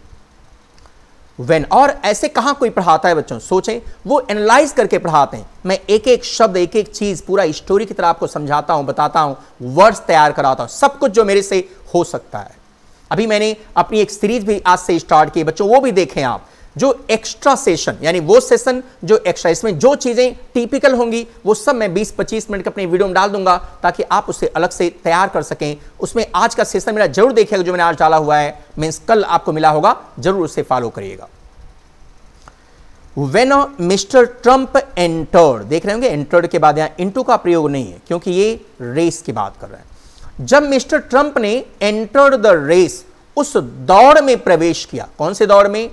वेन और ऐसे कहां कोई पढ़ाता है बच्चों सोचें वो एनालाइज करके पढ़ाते हैं मैं एक एक शब्द एक एक चीज़ पूरा स्टोरी की तरह आपको समझाता हूं बताता हूँ वर्ड्स तैयार कराता हूं सब कुछ जो मेरे से हो सकता है अभी मैंने अपनी एक सीरीज भी आज से स्टार्ट की बच्चों वो भी देखें आप जो एक्स्ट्रा सेशन यानी वो सेशन जो एक्स्ट्रा इसमें जो चीज़ें टिपिकल होंगी वो सब मैं 20-25 मिनट के अपने वीडियो में डाल दूंगा ताकि आप उसे अलग से तैयार कर सकें उसमें आज का सेशन मेरा जरूर देखिएगा जो मैंने आज डाला हुआ है मीन्स कल आपको मिला होगा जरूर उसे फॉलो करिएगा वेन मिस्टर ट्रंप एंटर्ड देख रहे होंगे एंटर्ड के बाद यहां इंटू का प्रयोग नहीं है क्योंकि ये रेस की बात कर रहे हैं जब मिस्टर ट्रंप ने एंटर्ड द रेस उस दौड़ में प्रवेश किया कौन से दौड़ में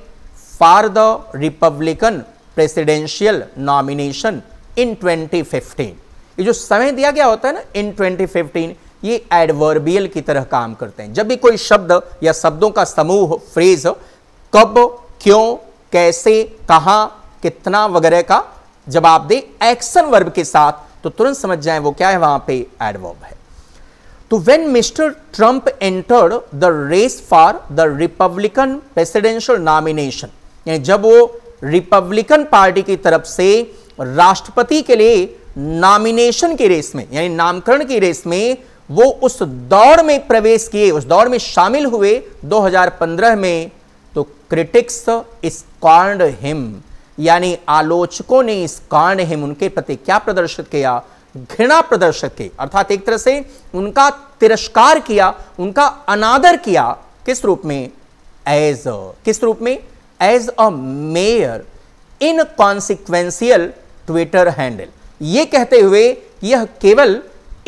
for the Republican presidential nomination in 2015 ये जो समय दिया गया होता है ना इन 2015 ये एडवर्बियल की तरह काम करते हैं जब भी कोई शब्द या शब्दों का समूह फ्रेज कब क्यों कैसे कहाँ कितना वगैरह का जवाब दे एक्शन वर्ब के साथ तो तुरंत समझ जाए वो क्या है वहां पे एडवर्ब है तो when mister Trump entered the race for the Republican presidential nomination यानी जब वो रिपब्लिकन पार्टी की तरफ से राष्ट्रपति के लिए नामिनेशन की रेस में यानी नामकरण की रेस में वो उस दौड़ में प्रवेश किए उस दौड़ में शामिल हुए 2015 में तो क्रिटिक्स स्कॉन्ड हिम यानी आलोचकों ने स्कॉन्ड हिम उनके प्रति क्या प्रदर्शित किया घृणा प्रदर्शित की अर्थात एक तरह से उनका तिरस्कार किया उनका अनादर किया किस रूप में एज किस रूप में as a mayor in consequential Twitter handle ये कहते हुए यह केवल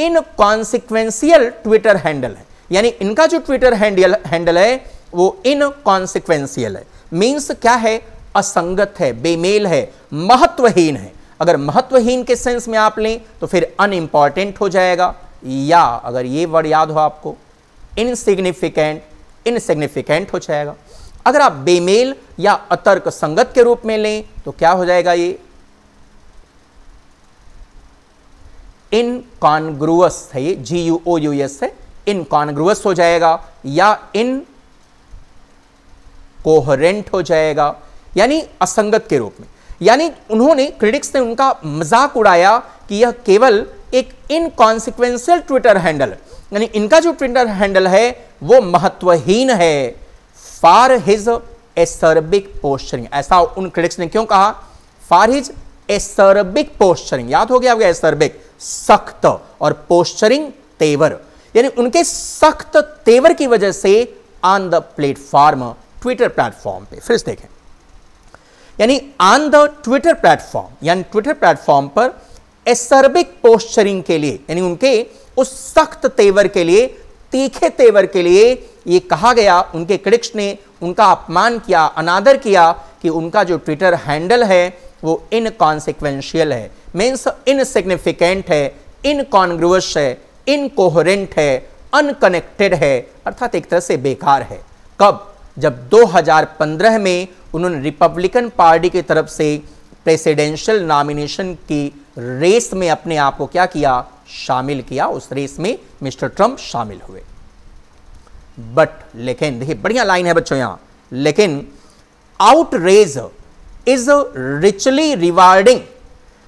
इन कॉन्सिक्वेंसियल ट्विटर हैंडल है यानी इनका जो ट्विटर हैंडल हैंडल है वो इन कॉन्सिक्वेंसियल है मीन्स क्या है असंगत है बेमेल है महत्वहीन है अगर महत्वहीन के सेंस में आप लें तो फिर अनइम्पॉर्टेंट हो जाएगा या अगर ये वर्ड याद हो आपको इनसिग्निफिकेंट इनसिग्निफिकेंट हो जाएगा अगर आप बेमेल या अतर्क संगत के रूप में लें तो क्या हो जाएगा ये इनकॉन्ग्रुअस है ये G U O U S है इनकॉन्ग्रुअस हो जाएगा या इन कोहरेंट हो जाएगा यानी असंगत के रूप में यानी उन्होंने क्रिटिक्स ने उनका मजाक उड़ाया कि यह केवल एक इनकॉन्सिक्वेंशियल ट्विटर हैंडल यानी इनका जो ट्विटर हैंडल है वो महत्वहीन है फार हिज एसर्बिक पोस्टरिंग ऐसा उन क्रिटिक्स ने क्यों कहा फार हिज एसर्बिक पोस्टरिंग याद हो गया आपका एसर्बिक सख्त और पोस्टरिंग तेवर यानी उनके सख्त तेवर की वजह से on the platform Twitter platform पे फिर से देखें यानी ऑन द ट्विटर प्लेटफॉर्म यानी ट्विटर प्लेटफॉर्म पर एसर्बिक पोस्टरिंग के लिए यानी उनके उस सख्त तेवर के लिए तीखे तेवर के लिए ये कहा गया उनके क्रिक्स ने उनका अपमान किया अनादर किया कि उनका जो ट्विटर हैंडल है वो इनकॉन्सिक्वेंशियल है मीन्स इनसिग्निफिकेंट है इनकॉन्ग्रुअस है इनकोहरेंट है अनकनेक्टेड है अर्थात एक तरह से बेकार है कब जब 2015 में उन्होंने रिपब्लिकन पार्टी की तरफ से प्रेसिडेंशियल नॉमिनेशन की रेस में अपने आप को क्या किया शामिल किया उस रेस में मिस्टर ट्रंप शामिल हुए बट लेकिन देखिए बढ़िया लाइन है बच्चों यहां लेकिन आउटरेज इज रिचली रिवार्डिंग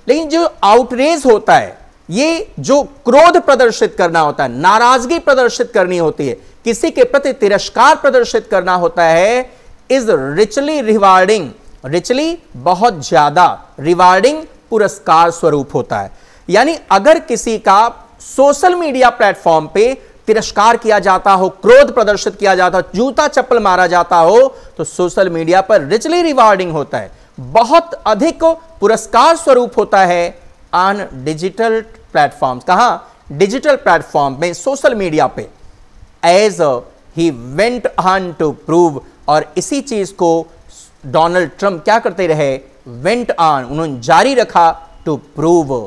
लेकिन जो आउटरेज होता है ये जो क्रोध प्रदर्शित करना होता है नाराजगी प्रदर्शित करनी होती है किसी के प्रति तिरस्कार प्रदर्शित करना होता है इज रिचली रिवार्डिंग रिचली बहुत ज्यादा रिवार्डिंग पुरस्कार स्वरूप होता है यानी अगर किसी का सोशल मीडिया प्लेटफॉर्म पे तिरस्कार किया जाता हो क्रोध प्रदर्शित किया जाता हो जूता चप्पल मारा जाता हो तो सोशल मीडिया पर रिचली रिवार्डिंग होता है बहुत अधिक पुरस्कार स्वरूप होता है ऑन डिजिटल प्लेटफॉर्म कहा डिजिटल प्लेटफॉर्म में सोशल मीडिया पे as he went on to prove और इसी चीज को डोनाल्ड ट्रंप क्या करते रहे वेंट ऑन उन्होंने जारी रखा टू प्रूव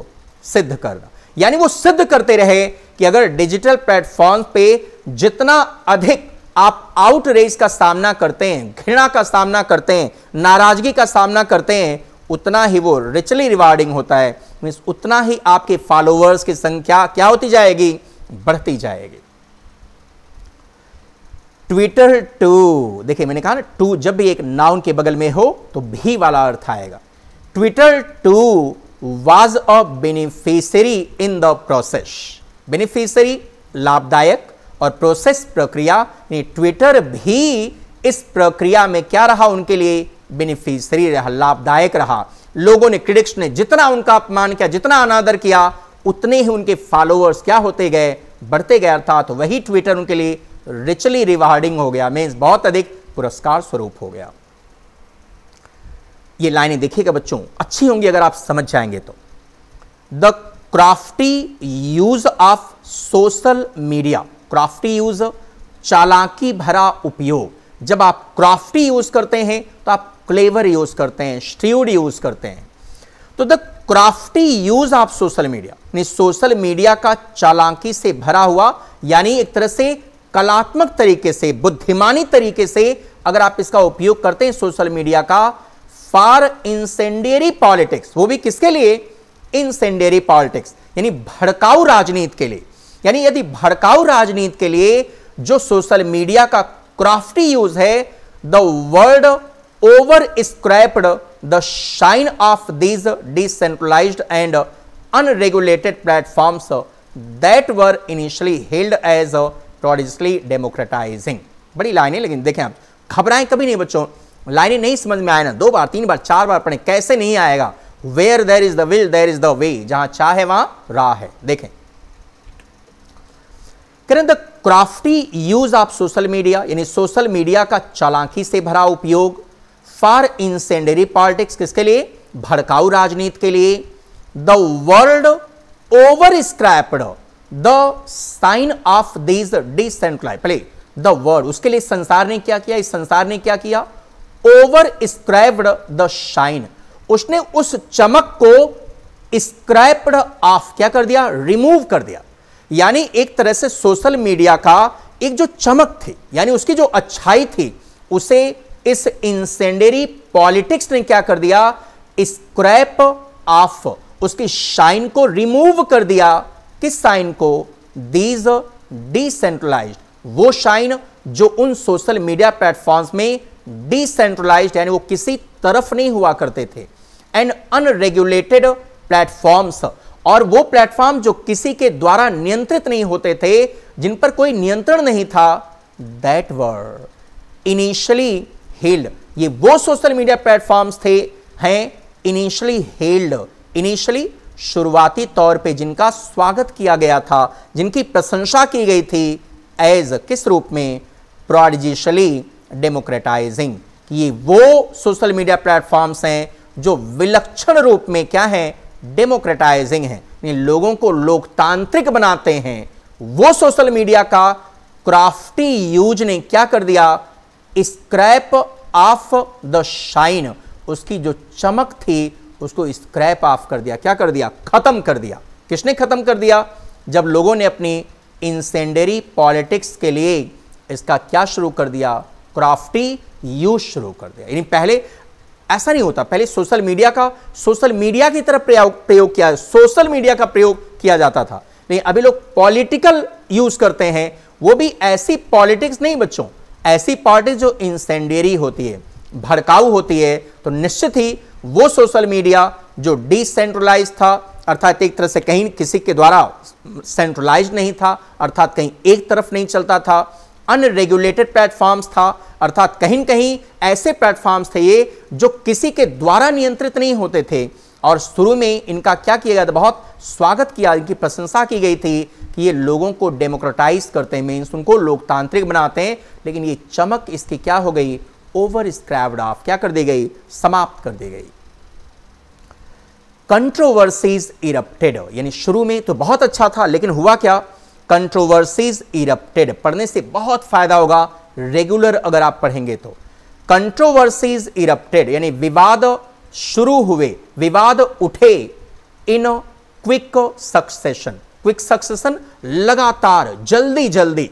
सिद्ध करना यानी वो सिद्ध करते रहे कि अगर डिजिटल प्लेटफॉर्म पे जितना अधिक आप आउटरेज का सामना करते हैं घृणा का सामना करते हैं नाराजगी का सामना करते हैं उतना ही वो रिचली रिवार्डिंग होता है मीन्स उतना ही आपके फॉलोअर्स की संख्या क्या होती जाएगी बढ़ती जाएगी ट्विटर टू देखिए मैंने कहा ना टू जब भी एक नाउन के बगल में हो तो भी वाला अर्थ आएगा Twitter too was a beneficiary in the process beneficiary लाभदायक और प्रोसेस प्रक्रिया ट्विटर भी इस प्रक्रिया में क्या रहा उनके लिए बेनिफिशरी रहा लाभदायक रहा लोगों ने क्रिटिक्स ने जितना उनका अपमान किया जितना अनादर किया उतने ही उनके फॉलोअर्स क्या होते गए बढ़ते गए अर्थात तो वही ट्विटर उनके लिए रिचली रिवार्डिंग हो गया मीन्स बहुत अधिक पुरस्कार स्वरूप हो गया ये लाइनें देखिएगा बच्चों अच्छी होंगी अगर आप समझ जाएंगे तो the crafty use of social media crafty use चालाकी भरा उपयोग जब आप क्राफ्टी यूज करते हैं तो आप क्लेवर यूज करते हैं स्ट्रीड यूज करते हैं तो the crafty use of social media social media का चालाकी से भरा हुआ यानी एक तरह से कलात्मक तरीके से बुद्धिमानी तरीके से अगर आप इसका उपयोग करते हैं सोशल मीडिया का फॉर इंसेंडेरी पॉलिटिक्स वो भी किसके लिए इंसेंडेरी पॉलिटिक्स यानी भड़काऊ राजनीति के लिए यानी यदि भड़काऊ राजनीति के लिए जो सोशल मीडिया का क्राफ्टी यूज है the world over scrapped the shine of these decentralise and unregulated platforms that were initially held as prodigiously democratising बड़ी लाइनें लेकिन देखें आप घबराएं कभी नहीं बच्चों लाइनें नहीं समझ में आए ना दो बार तीन बार चार बार पढ़े कैसे नहीं आएगा where there is the will there is the way जहां चाह है वहां राह है देखें करें the crafty use of social media यानी सोशल मीडिया का चालाकी से भरा उपयोग फॉर इंसेंडरी पॉलिटिक्स किसके लिए भड़काऊ राजनीति के लिए the world over scrapped the sign of this decentralise play the world उसके लिए संसार ने क्या किया इस संसार ने क्या किया ओवर स्क्रैप्ड द शाइन उसने उस चमक को स्क्रैप्ड ऑफ क्या कर दिया रिमूव कर दिया यानी एक तरह से सोशल मीडिया का एक जो चमक थी यानी उसकी जो अच्छाई थी उसे इस इंसेंडरी पॉलिटिक्स ने क्या कर दिया स्क्रैप ऑफ उसकी शाइन को रिमूव कर दिया किस शाइन को दीज डिसेंट्रलाइज्ड वो शाइन जो उन सोशल मीडिया प्लेटफॉर्म्स में डिसेंट्रलाइज यानी वो किसी तरफ नहीं हुआ करते थे एंड अनरेगुलेटेड प्लेटफॉर्म्स और वो प्लेटफॉर्म जो किसी के द्वारा नियंत्रित नहीं होते थे जिन पर कोई नियंत्रण नहीं था दैट वर इनिशियली हेल्ड ये वो सोशल मीडिया प्लेटफॉर्म्स थे हैं इनिशियली हेल्ड इनिशियली शुरुआती तौर पे जिनका स्वागत किया गया था जिनकी प्रशंसा की गई थी एज किस रूप में प्रोडिजिशली डेमोक्रेटाइजिंग ये वो सोशल मीडिया प्लेटफॉर्म्स हैं जो विलक्षण रूप में क्या है डेमोक्रेटाइजिंग है लोगों को लोकतांत्रिक बनाते हैं वो सोशल मीडिया का क्राफ्टी यूज ने क्या कर दिया स्क्रैप ऑफ द शाइन उसकी जो चमक थी उसको स्क्रैप ऑफ कर दिया क्या कर दिया खत्म कर दिया किसने खत्म कर दिया जब लोगों ने अपनी इंसेंडरी पॉलिटिक्स के लिए इसका क्या शुरू कर दिया क्राफ्टी यूज शुरू कर दिया यानी पहले ऐसा नहीं होता पहले सोशल मीडिया का सोशल मीडिया की तरफ प्रयोग प्रयोग किया सोशल मीडिया का प्रयोग किया जाता था नहीं अभी लोग पॉलिटिकल यूज करते हैं वो भी ऐसी पॉलिटिक्स नहीं बच्चों ऐसी पॉलिटिक्स जो इंसेंडेरी होती है भड़काऊ होती है तो निश्चित ही वो सोशल मीडिया जो डिसेंट्रलाइज था अर्थात एक तरह से कहीं किसी के द्वारा सेंट्रलाइज नहीं था अर्थात कहीं एक तरफ नहीं चलता था अनरेगुलेटेड प्लेटफॉर्म्स था अर्थात कहीं कहीं ऐसे प्लेटफॉर्म्स थे ये जो किसी के द्वारा नियंत्रित नहीं होते थे और शुरू में इनका क्या किया गया था बहुत स्वागत किया इनकी प्रशंसा की गई थी कि ये लोगों को डेमोक्रेटाइज करते हैं मीन्स उनको लोकतांत्रिक बनाते हैं लेकिन ये चमक इसकी क्या हो गई ओवर स्क्रैब्ड ऑफ क्या कर दी गई समाप्त कर दी गई कंट्रोवर्सीज इरप्टेड यानी शुरू में तो बहुत अच्छा था लेकिन हुआ क्या कंट्रोवर्सीज इरप्टेड पढ़ने से बहुत फायदा होगा रेगुलर अगर आप पढ़ेंगे तो कंट्रोवर्सीज इरप्टेड यानी विवाद शुरू हुए विवाद उठे in quick succession quick succession लगातार जल्दी जल्दी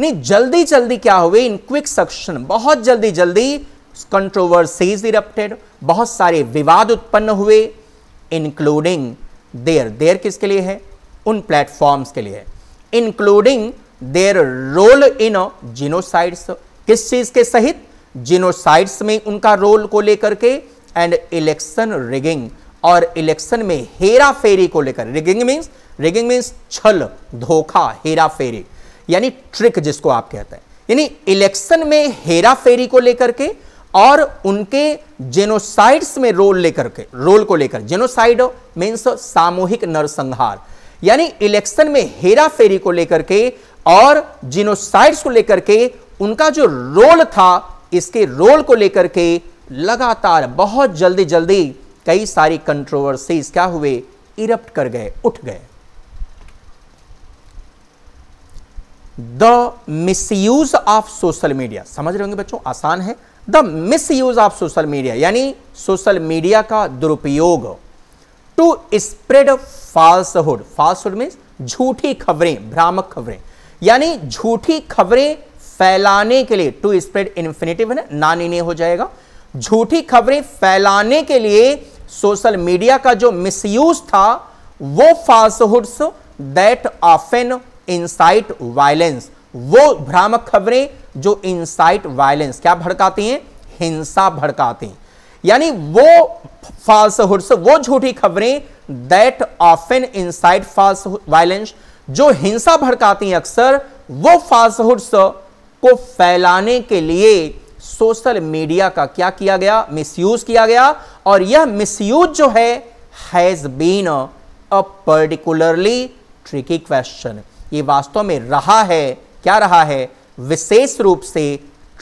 नहीं जल्दी जल्दी क्या हुए इन क्विक सक्सेशन बहुत जल्दी जल्दी कंट्रोवर्सीज इरप्टेड बहुत सारे विवाद उत्पन्न हुए इंक्लूडिंग देर देर किसके लिए है उन प्लेटफॉर्म्स के लिए है including their role in genocides किस चीज के सहित जिनोसाइड्स में उनका रोल को लेकर के एंड इलेक्शन रिगिंग और इलेक्शन में हेरा फेरी को लेकर रिगिंग मीन्स रिगिंग मीन्स छल धोखा हेरा फेरी यानी ट्रिक जिसको आप कहते हैं यानी इलेक्शन में हेरा फेरी को लेकर के और उनके जेनोसाइड्स में रोल लेकर के रोल को लेकर जेनोसाइड मीन्स सामूहिक नरसंहार यानी इलेक्शन में हेरा फेरी को लेकर के और जिनोसाइड्स को लेकर के उनका जो रोल था इसके रोल को लेकर के लगातार बहुत जल्दी जल्दी कई सारी कंट्रोवर्सीज क्या हुए इरप्ट कर गए उठ गए the misuse of social media समझ रहे होंगे बच्चों आसान है the misuse of social media यानी सोशल मीडिया का दुरुपयोग to spread falsehood falsehood mean झूठी खबरें भ्रामक खबरें यानी झूठी खबरें फैलाने के लिए टू स्प्रेड इन्फिनेटिव है ना नीने इन्हें हो जाएगा झूठी खबरें फैलाने के लिए सोशल मीडिया का जो मिसयूज था वो falsehoods that often incite violence वो भ्रामक खबरें जो इनसाइट वायलेंस क्या भड़काती हैं हिंसा भड़काती हैं यानी वो फॉल्सहुड्स वो झूठी खबरें that often incite false violence जो हिंसा भड़काती हैं अक्सर वो फॉल्सहुड्स को फैलाने के लिए सोशल मीडिया का क्या किया गया मिसयूज किया गया और यह मिसयूज जो है has been a particularly tricky question ये वास्तव में रहा है क्या रहा है विशेष रूप से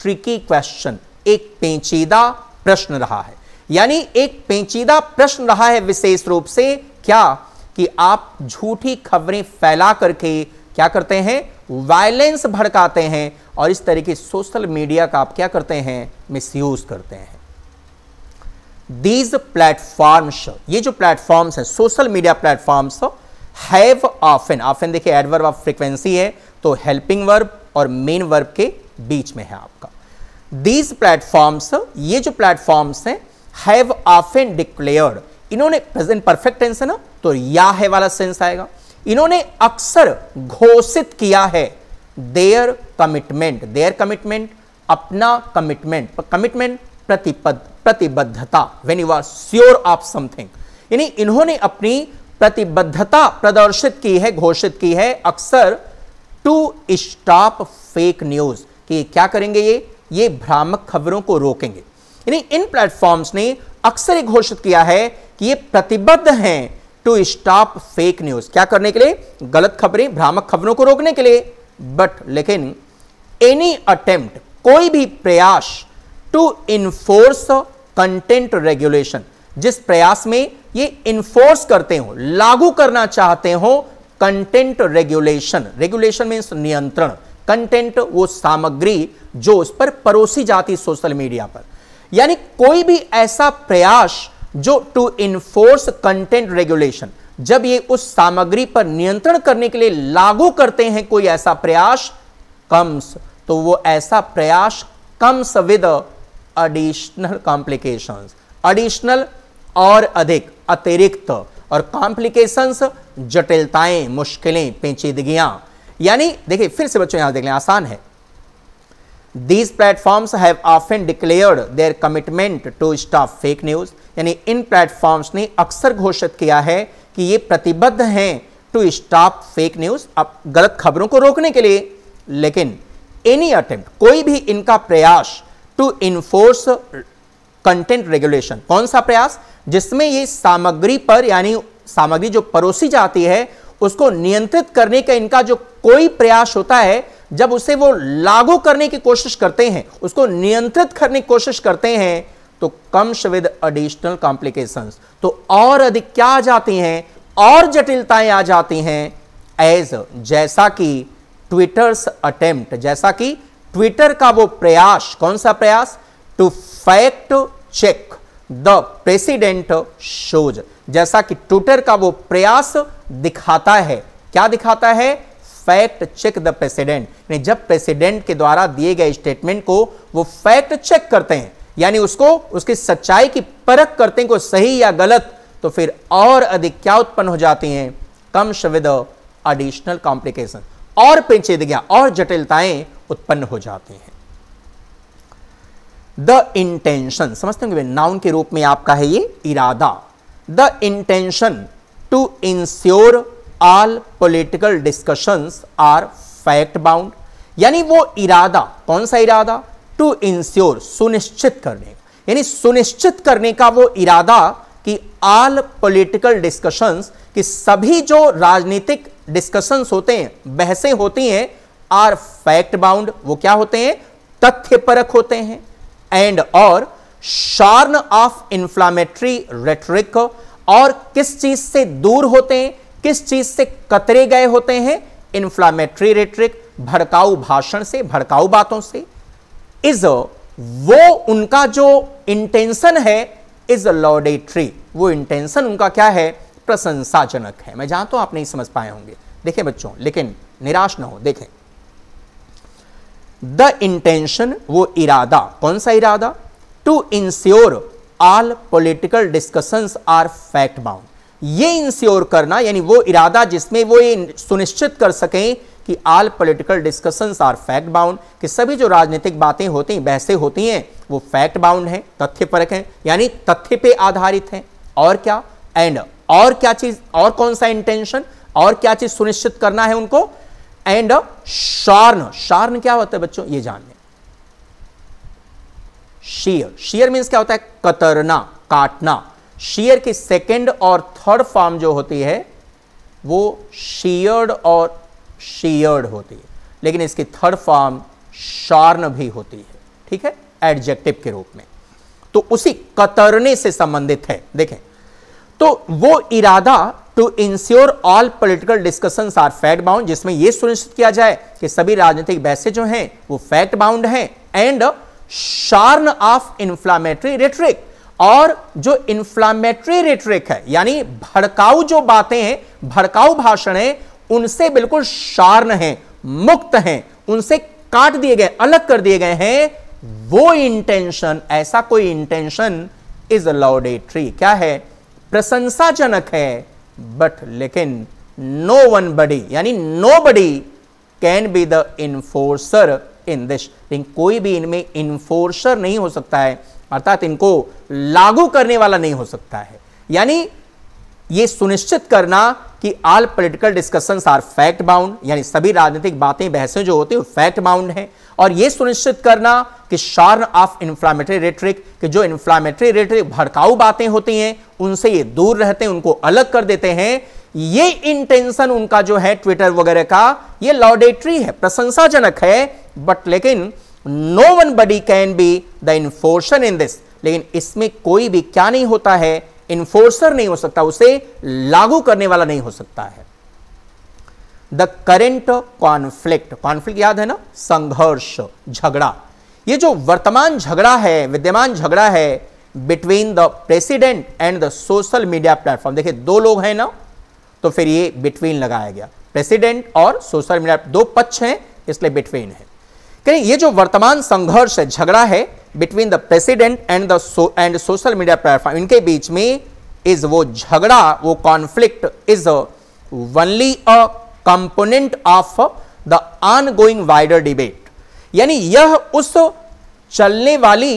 ट्रिकी क्वेश्चन एक पेचीदा प्रश्न रहा है यानी एक पेचीदा प्रश्न रहा है विशेष रूप से क्या कि आप झूठी खबरें फैला करके क्या करते हैं वायलेंस भड़काते हैं और इस तरह के सोशल मीडिया का आप क्या करते हैं मिसयूज करते हैं दीज प्लेटफॉर्म्स ये जो प्लेटफॉर्म्स हैं social media platforms have often often देखिए एडवर्ब ऑफ फ्रीक्वेंसी है तो हेल्पिंग वर्ब और मेन वर्ब के बीच में है आपका दीज प्लेटफॉर्म्स ये जो प्लेटफॉर्म्स हैं हैव ऑफन डिक्लेयर्ड इन्होंने प्रेजेंट परफेक्ट टेंस है ना तो या है वाला सेंस आएगा इन्होंने अक्सर घोषित किया है देयर कमिटमेंट देयर कमिटमेंट अपना कमिटमेंट कमिटमेंट प्रतिपद प्रतिबद्धता when you are sure of something यानी इन्होंने अपनी प्रतिबद्धता प्रदर्शित की है घोषित की है अक्सर टू स्टॉप फेक न्यूज कि क्या करेंगे ये ये भ्रामक खबरों को रोकेंगे यानी इन प्लेटफॉर्म्स ने अक्सर घोषित किया है कि ये प्रतिबद्ध हैं टू स्टॉप फेक न्यूज क्या करने के लिए गलत खबरें भ्रामक खबरों को रोकने के लिए बट लेकिन एनी अटेम्प्ट कोई भी प्रयास टू इन्फोर्स कंटेंट रेगुलेशन जिस प्रयास में ये इन्फोर्स करते हो लागू करना चाहते हो कंटेंट रेगुलेशन रेगुलेशन मीन्स नियंत्रण कंटेंट वो सामग्री जो उस पर परोसी जाती सोशल मीडिया पर यानी कोई भी ऐसा प्रयास जो टू इन्फोर्स कंटेंट रेगुलेशन जब ये उस सामग्री पर नियंत्रण करने के लिए लागू करते हैं कोई ऐसा प्रयास कम्स तो वो ऐसा प्रयास comes with additional complications additional और अधिक अतिरिक्त और कॉम्प्लिकेशंस जटिलताएं मुश्किलें पेचीदगियां यानी देखिए फिर से बच्चों यहां देख लें आसान है these platforms have often declared their commitment to stop fake news यानी इन प्लेटफॉर्म्स ने अक्सर घोषित किया है कि ये प्रतिबद्ध हैं टू स्टॉप फेक न्यूज़ अब गलत खबरों को रोकने के लिए लेकिन एनी अटेम्प्ट कोई भी इनका प्रयास टू इन्फोर्स कंटेंट रेगुलेशन कौन सा प्रयास जिसमें ये सामग्री पर यानी सामग्री जो परोसी जाती है उसको नियंत्रित करने का इनका जो कोई प्रयास होता है जब उसे वो लागू करने की कोशिश करते हैं उसको नियंत्रित करने की कोशिश करते हैं तो कम्स विद एडिशनल कॉम्प्लिकेशंस तो और अधिक क्या आ जाती हैं और जटिलताएं आ जाती हैं एज जैसा कि ट्विटर्स अटेम्प्ट जैसा कि ट्विटर का वो प्रयास कौन सा प्रयास to fact check the president shows जैसा कि ट्विटर का वो प्रयास दिखाता है क्या दिखाता है फैक्ट चेक द प्रेसिडेंट यानी जब प्रेसिडेंट के द्वारा दिए गए स्टेटमेंट को वो फैक्ट चेक करते हैं यानी उसको उसकी सच्चाई की परख करते हैं को सही या गलत तो फिर और अधिक क्या उत्पन्न हो जाती हैं कम शविद एडिशनल कॉम्प्लिकेशन और पेचीदगियां और जटिलताएं उत्पन्न हो जाती हैं द इंटेंशन समझते होंगे नाउन के रूप में आपका है ये इरादा the intention to ensure all political discussions are fact bound यानी वो इरादा कौन सा इरादा टू इंश्योर सुनिश्चित करने का यानी सुनिश्चित करने का वो इरादा कि आल पोलिटिकल डिस्कशंस कि सभी जो राजनीतिक डिस्कशंस होते हैं बहसें होती हैं आर फैक्ट बाउंड वो क्या होते हैं तथ्य परक होते हैं एंड और शार्न ऑफ इंफ्लामेटरी रेटरिक और किस चीज से दूर होते हैं किस चीज से कतरे गए होते हैं इंफ्लामेटरी रेटरिक भड़काऊ भाषण से भड़काऊ बातों से इज वो उनका जो इंटेंशन है इज लॉडेट्री वो इंटेंशन उनका क्या है प्रशंसाजनक है मैं जानता हूं तो आप नहीं समझ पाए होंगे देखें बच्चों लेकिन निराश ना हो देखें द इंटेंशन वो इरादा कौन सा इरादा to ensure all political discussions are fact bound ये इंश्योर करना यानी वो इरादा जिसमें वो ये सुनिश्चित कर सकें कि all political discussions are fact bound कि सभी जो राजनीतिक बातें होती हैं बहसें होती हैं वो फैक्ट बाउंड हैं परक हैं यानी तथ्य पे आधारित हैं और क्या एंड और क्या चीज और कौन सा इंटेंशन और क्या चीज सुनिश्चित करना है उनको एंड शार्न शार्न क्या होता है बच्चों ये जान शेयर शेयर मीन्स क्या होता है कतरना काटना शेयर की सेकेंड और थर्ड फॉर्म जो होती है वो शेयर्ड और शेयर्ड होती है लेकिन इसकी थर्ड फॉर्म शार्न भी होती है ठीक है एडजेक्टिव के रूप में तो उसी कतरने से संबंधित है देखें तो वो इरादा to ensure all political discussion are fact bound जिसमें यह सुनिश्चित किया जाए कि सभी राजनीतिक बहसें जो हैं वो फैक्ट बाउंड हैं and shorn of inflammatory rhetoric और जो इंफ्लामेटरी रेटरिक है यानी भड़काऊ जो बातें हैं भड़काऊ भाषण है उनसे बिल्कुल शार्न है मुक्त हैं उनसे काट दिए गए अलग कर दिए गए हैं वो इंटेंशन ऐसा कोई इंटेंशन इज अलाउडेटरी क्या है प्रशंसाजनक है बट लेकिन नो वन बडी यानी nobody can be the enforcer in this लेकिन कोई भी इनमें इन्फोर्सर नहीं हो सकता है अर्थात इनको लागू करने वाला नहीं हो सकता है यानी ये सुनिश्चित करना कि all political discussions are fact bound यानी सभी राजनीतिक बातें बहसें जो होती है फैक्ट बाउंड है और यह सुनिश्चित करना कि शार्न ऑफ इन्फ्लामेटरी रेटरिक कि जो इन्फ्लामेटरी रेटरिक भड़काऊ बातें होती हैं उनसे ये दूर रहते हैं उनको अलग कर देते हैं ये इंटेंशन उनका जो है ट्विटर वगैरह का ये लॉडेटरी है प्रशंसाजनक है बट लेकिन no one body can be the enforcer in this लेकिन इसमें कोई भी क्या नहीं होता है इन्फोर्सर नहीं हो सकता उसे लागू करने वाला नहीं हो सकता है द करेंट कॉन्फ्लिक्ट कॉन्फ्लिक्ट याद है ना संघर्ष झगड़ा ये जो वर्तमान झगड़ा है विद्यमान झगड़ा है between the president and the social media platform देखिए दो लोग हैं ना तो फिर ये बिटवीन लगाया गया प्रेसिडेंट और सोशल मीडिया दो पक्ष हैं इसलिए बिटवीन है कहीं ये जो वर्तमान संघर्ष है झगड़ा है between the president and the and social media platform इनके बीच में इज वो झगड़ा वो conflict is only a component of the ongoing wider debate यानी यह उस चलने वाली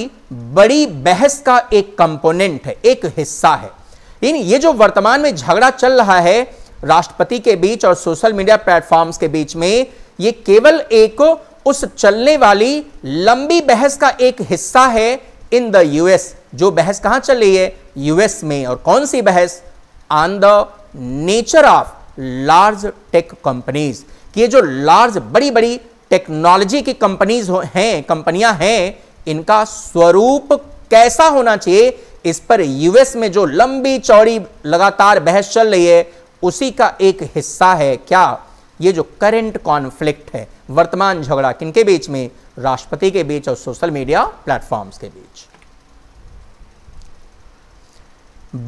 बड़ी बहस का एक कंपोनेंट है एक हिस्सा है इन ये जो वर्तमान में झगड़ा चल रहा है राष्ट्रपति के बीच और सोशल मीडिया प्लेटफॉर्म्स के बीच में ये केवल एक उस चलने वाली लंबी बहस का एक हिस्सा है इन द यूएस जो बहस कहां चल रही है यूएस में और कौन सी बहस on the nature of large tech companies कि ये जो लार्ज बड़ी बड़ी टेक्नोलॉजी की कंपनीज हैं कंपनियां हैं इनका स्वरूप कैसा होना चाहिए इस पर यूएस में जो लंबी चौड़ी लगातार बहस चल रही है उसी का एक हिस्सा है क्या ये जो करेंट कॉन्फ्लिक्ट है वर्तमान झगड़ा किनके बीच में राष्ट्रपति के बीच और सोशल मीडिया प्लेटफॉर्म्स के बीच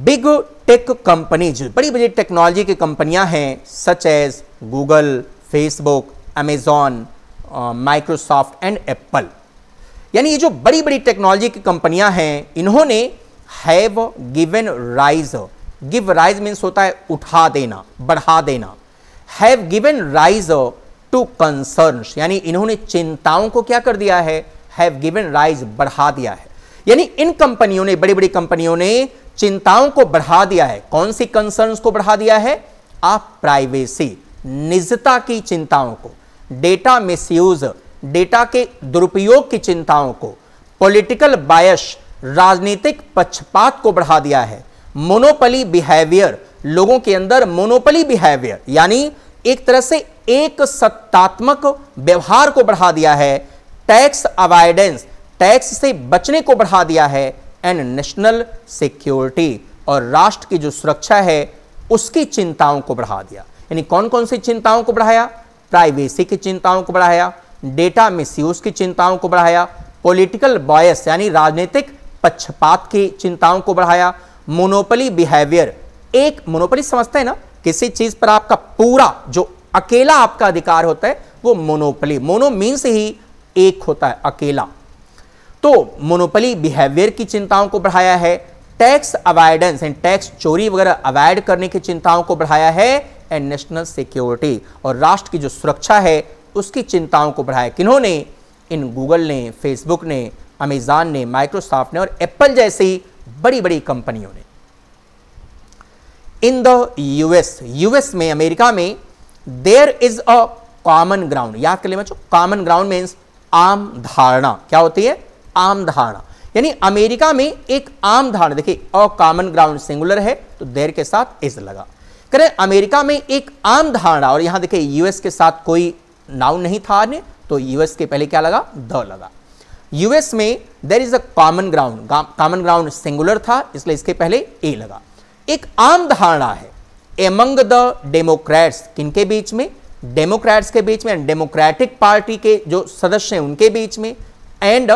बिग टेक कंपनीज बड़ी बड़ी टेक्नोलॉजी की कंपनियां हैं such as Google Facebook Amazon Microsoft and Apple यानी ये जो बड़ी बड़ी टेक्नोलॉजी की कंपनियां हैं इन्होंने have given rise give rise means होता है उठा देना बढ़ा देना have given rise to concern यानी इन्होंने चिंताओं को क्या कर दिया है हैव गिवन राइज बढ़ा दिया है यानी इन कंपनियों ने बड़ी बड़ी कंपनियों ने चिंताओं को बढ़ा दिया है कौन सी कंसर्न को बढ़ा दिया है आप प्राइवेसी निजता की चिंताओं को डेटा मिसयूज डेटा के दुरुपयोग की चिंताओं को पॉलिटिकल बायस राजनीतिक पक्षपात को बढ़ा दिया है मोनोपली बिहेवियर लोगों के अंदर मोनोपली बिहेवियर यानी एक तरह से एक सत्तात्मक व्यवहार को बढ़ा दिया है टैक्स अवॉइडेंस टैक्स से बचने को बढ़ा दिया है एंड नेशनल सिक्योरिटी और राष्ट्र की जो सुरक्षा है उसकी चिंताओं को बढ़ा दिया यानी कौन कौन सी चिंताओं को बढ़ाया प्राइवेसी की चिंताओं को बढ़ाया डेटा मिसयूज की चिंताओं को बढ़ाया पॉलिटिकल बॉयस यानी राजनीतिक पक्षपात की चिंताओं को बढ़ाया मोनोपली बिहेवियर एक मोनोपोली समझते हैं ना किसी चीज पर आपका पूरा जो अकेला आपका अधिकार होता है वो मोनोपली मोनो मीन्स ही एक होता है अकेला तो मोनोपली बिहेवियर की चिंताओं को बढ़ाया है टैक्स अवॉइडेंस एंड टैक्स चोरी वगैरह अवॉइड करने की चिंताओं को बढ़ाया है एंड नेशनल सिक्योरिटी और राष्ट्र की जो सुरक्षा है उसकी चिंताओं को बढ़ाया किन्होंने इन गूगल ने फेसबुक ने अमेज़ान ने माइक्रोसॉफ्ट ने और एप्पल जैसी बड़ी बड़ी कंपनियों ने इन द यूएस यूएस में अमेरिका में there is a common ground याद कर ले बच्चों कॉमन ग्राउंड मीन्स आम धारणा क्या होती है आम धारणा यानी अमेरिका में एक आम धारणा देखिए अ कॉमन ग्राउंड सिंगुलर है तो देर के साथ इज लगा करें अमेरिका में एक आम धारणा और यहां देखिए यूएस के साथ कोई नाउन नहीं था ने तो यूएस के पहले क्या लगा द लगा यूएस में there is a common ground common ground singular था इसलिए इसके पहले ए लगा एक आम धारणा है एमंग द डेमोक्रेट्स किनके बीच में डेमोक्रेट्स के बीच में डेमोक्रेटिक पार्टी के जो सदस्य हैं उनके बीच में एंड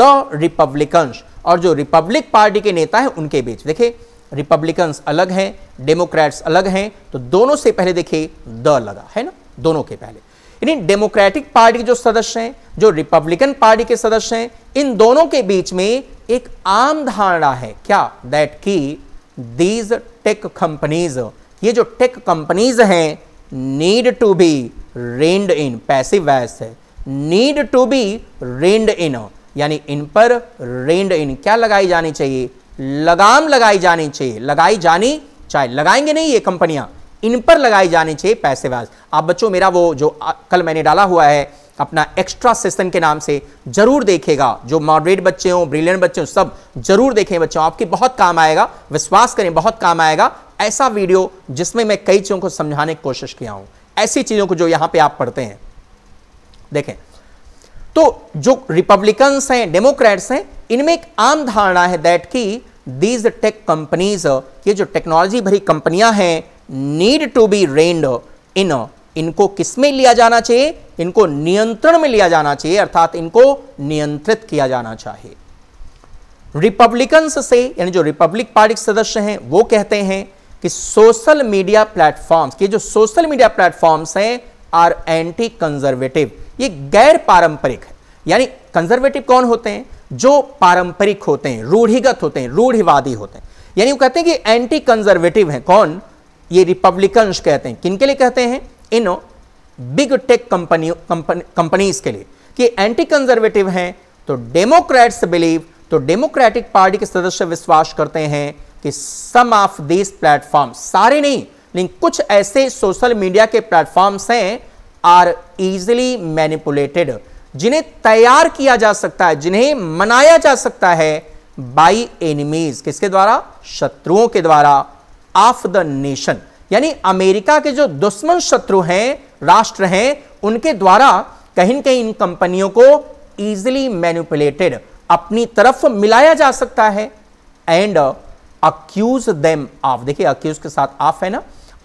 द रिपब्लिकन्स और जो रिपब्लिक पार्टी के नेता हैं उनके बीच देखिए रिपब्लिकन्स अलग हैं डेमोक्रेट्स अलग हैं तो दोनों से पहले देखिए द लगा है ना दोनों के पहले यानी डेमोक्रेटिक पार्टी के जो सदस्य हैं जो रिपब्लिकन पार्टी के सदस्य हैं इन दोनों के बीच में एक आम धारणा है क्या दैट की दीज टेक कंपनीज ये जो टेक कंपनीज हैं need to be reined in passive voice है need to be reined in यानी इन पर रेंड इन क्या लगाई जानी चाहिए लगाम लगाई जानी चाहिए लगाई जानी चाहे लगाएंगे नहीं ये कंपनियां इन पर लगाई जानी चाहिए पैसे वैस आप बच्चों मेरा वो जो कल मैंने डाला हुआ है अपना एक्स्ट्रा सेशन के नाम से जरूर देखेगा जो मॉडरेट बच्चे हों ब्रिलियंट बच्चे हों सब जरूर देखें बच्चों आपके बहुत काम आएगा विश्वास करें बहुत काम आएगा ऐसा वीडियो जिसमें मैं कई चीज़ों को समझाने की कोशिश किया हूं ऐसी चीज़ों को जो यहां पे आप पढ़ते हैं देखें तो जो रिपब्लिकन्स हैं डेमोक्रेट्स हैं इनमें एक आम धारणा है दैट की दीज टेक कंपनीज ये जो टेक्नोलॉजी भरी कंपनियां हैं need to be reined in इनको किस में लिया जाना चाहिए इनको नियंत्रण में लिया जाना चाहिए अर्थात इनको नियंत्रित किया जाना चाहिए रिपब्लिकन्स से यानी जो रिपब्लिक पार्टी के सदस्य हैं वो कहते हैं कि सोशल मीडिया प्लेटफॉर्म्स के जो सोशल मीडिया प्लेटफॉर्म्स हैं आर एंटी कंजर्वेटिव ये गैर पारंपरिक है यानी कंजर्वेटिव कौन होते हैं जो पारंपरिक होते हैं रूढ़िगत होते हैं रूढ़िवादी होते हैं यानी वो कहते हैं कि एंटी कंजर्वेटिव हैं कौन ये रिपब्लिकन्स कहते हैं किनके लिए कहते हैं इन बिग टेक कंपनी कंपनीज के लिए कि एंटी कंजर्वेटिव हैं तो डेमोक्रेट्स बिलीव तो डेमोक्रेटिक पार्टी के सदस्य विश्वास करते हैं कि सम ऑफ दिस प्लेटफॉर्म सारे नहीं लेकिन कुछ ऐसे सोशल मीडिया के प्लेटफॉर्म्स हैं आर इजिली मैनिपुलेटेड जिन्हें तैयार किया जा सकता है जिन्हें मनाया जा सकता है बाई एनिमीज किसके द्वारा शत्रुओं के द्वारा ऑफ द नेशन यानी अमेरिका के जो दुश्मन शत्रु हैं राष्ट्र हैं उनके द्वारा कहीं कहीं इन कंपनियों को इजिली मैनिपुलेटेड अपनी तरफ मिलाया जा सकता है एंड अक्यूज देम ऑफ देखिए अक्यूज के साथ ऑफ है ना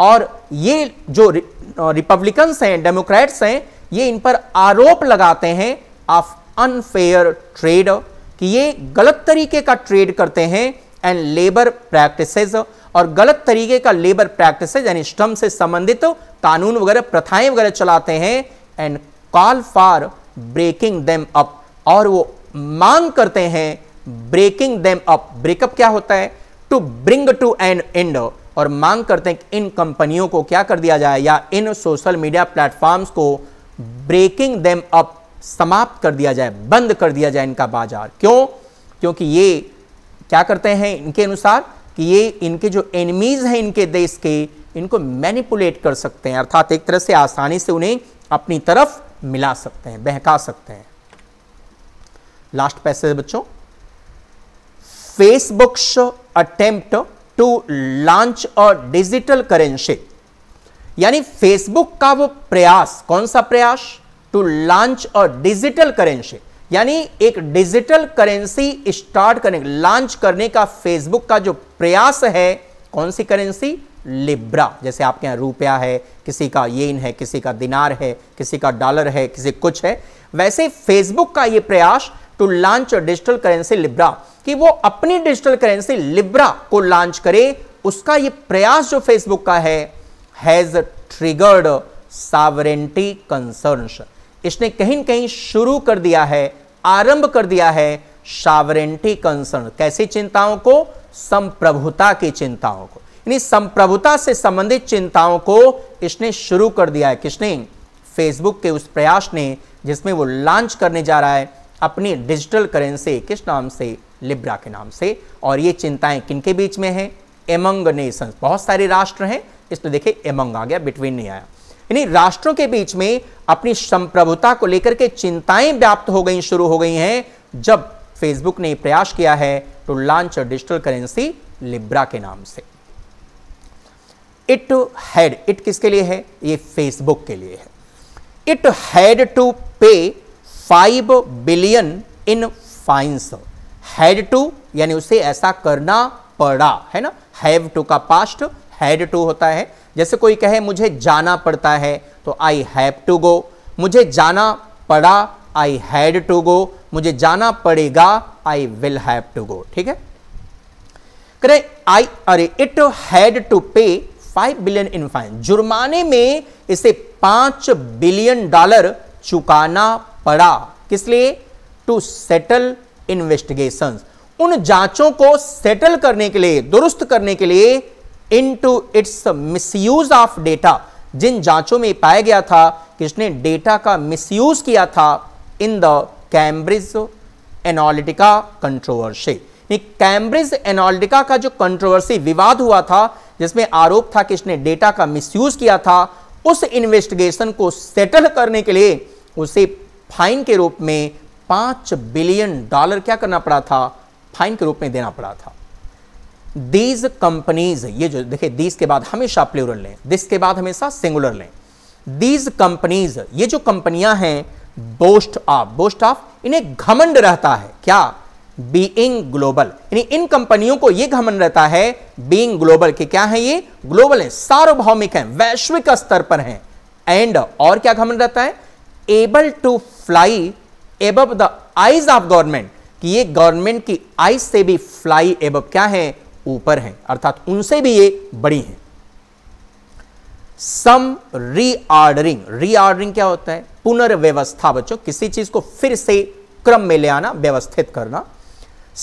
और ये जो रिपब्लिकन्स uh, हैं डेमोक्रेट्स हैं ये इन पर आरोप लगाते हैं ऑफ अनफेयर ट्रेड कि ये गलत तरीके का ट्रेड करते हैं एंड लेबर प्रैक्टिसेस और गलत तरीके का लेबर प्रैक्टिस यानी श्रम से संबंधित तो कानून वगैरह प्रथाएं वगैरह चलाते हैं and call for breaking them up और वो मांग करते हैं ब्रेकिंग देम अप ब्रेकअप क्या होता है to bring to an end और मांग करते हैं कि इन कंपनियों को क्या कर दिया जाए या इन सोशल मीडिया प्लेटफॉर्म्स को ब्रेकिंग देम अप समाप्त कर दिया जाए बंद कर दिया जाए इनका बाजार क्यों क्योंकि ये क्या करते हैं इनके अनुसार कि ये इनके जो एनिमीज़ हैं इनके देश के इनको मैनिपुलेट कर सकते हैं अर्थात एक तरह से आसानी से उन्हें अपनी तरफ मिला सकते हैं बहका सकते हैं लास्ट पैसेज बच्चों Facebook's attempt to launch a digital currency यानी फेसबुक का वो प्रयास कौन सा प्रयास to launch a digital currency यानी एक डिजिटल करेंसी स्टार्ट करने लॉन्च करने का फेसबुक का जो प्रयास है कौन सी करेंसी लिब्रा जैसे आपके यहाँ रुपया है किसी का येन है किसी का दिनार है किसी का डॉलर है किसी कुछ है वैसे फेसबुक का ये प्रयास to launch digital currency Libra कि वो अपनी डिजिटल करेंसी लिब्रा को लॉन्च करे उसका ये प्रयास जो फेसबुक का है हैज ट्रिगर्ड सावरेंटी कंसर्नस इसने कहीं कहीं शुरू कर दिया है आरंभ कर दिया है सावरेंटी कंसर्न कैसी चिंताओं को संप्रभुता की चिंताओं को यानी संप्रभुता से संबंधित चिंताओं को इसने शुरू कर दिया है किसने फेसबुक के उस प्रयास ने जिसमें वो लॉन्च करने जा रहा है अपनी डिजिटल करेंसी किस नाम से लिब्रा के नाम से और ये चिंताएं किनके बीच में हैं एमंग नेशंस बहुत सारे राष्ट्र हैं इसलिए देखिए एमंग आ गया बिटवीन नहीं आया यानी राष्ट्रों के बीच में अपनी संप्रभुता को लेकर के चिंताएं व्याप्त हो गई शुरू हो गई हैं जब फेसबुक ने प्रयास किया है to launch digital currency Libra के नाम से इट हैड इट किसके लिए है ये फेसबुक के लिए है it had to pay five billion in fines had to यानी उसे ऐसा करना पड़ा है ना हैव टू का पास्ट हैड टू होता है जैसे कोई कहे मुझे जाना पड़ता है तो आई हैव टू गो मुझे जाना पड़ा आई हैड टू गो मुझे जाना पड़ेगा I will have to go ठीक है करें आई अरे it had to pay five billion in fine जुर्माने में इसे पांच बिलियन डॉलर चुकाना पड़ा किस लिए टू सेटल इन्वेस्टिगेशन उन जांचों को सेटल करने के लिए दुरुस्त करने के लिए into its misuse of data जिन जांचों में पाया गया था कि इसने डेटा का मिसयूज किया था in the Cambridge Analytica controversy Cambridge Analytica का जो कंट्रोवर्सी विवाद हुआ था जिसमें आरोप था कि इसने डेटा का मिसयूज किया था उस इन्वेस्टिगेशन को सेटल करने के लिए उसे फाइन के रूप में पांच बिलियन डॉलर क्या करना पड़ा था फाइन के रूप में देना पड़ा था दीज कंपनीज ये जो देखिए दीज के बाद हमेशा प्लूरल लें दिस के बाद हमेशा सिंगुलर लें दीज कंपनीज ये जो कंपनियां हैं बोस्ट ऑफ बोस्ट ऑफ इन्हें घमंड रहता है क्या बीइंग ग्लोबल यानी इन कंपनियों को यह घमंड रहता है बीइंग ग्लोबल के क्या है ये ग्लोबल है सार्वभौमिक है वैश्विक स्तर पर है एंड और क्या घमंड रहता है able to fly above the eyes of government कि ये गवर्नमेंट की आईज से भी फ्लाई एब क्या है ऊपर हैं अर्थात उनसे भी ये बड़ी हैं सम रीऑर्डरिंग रीऑर्डरिंग क्या होता है पुनर्व्यवस्था बच्चों किसी चीज को फिर से क्रम में ले आना व्यवस्थित करना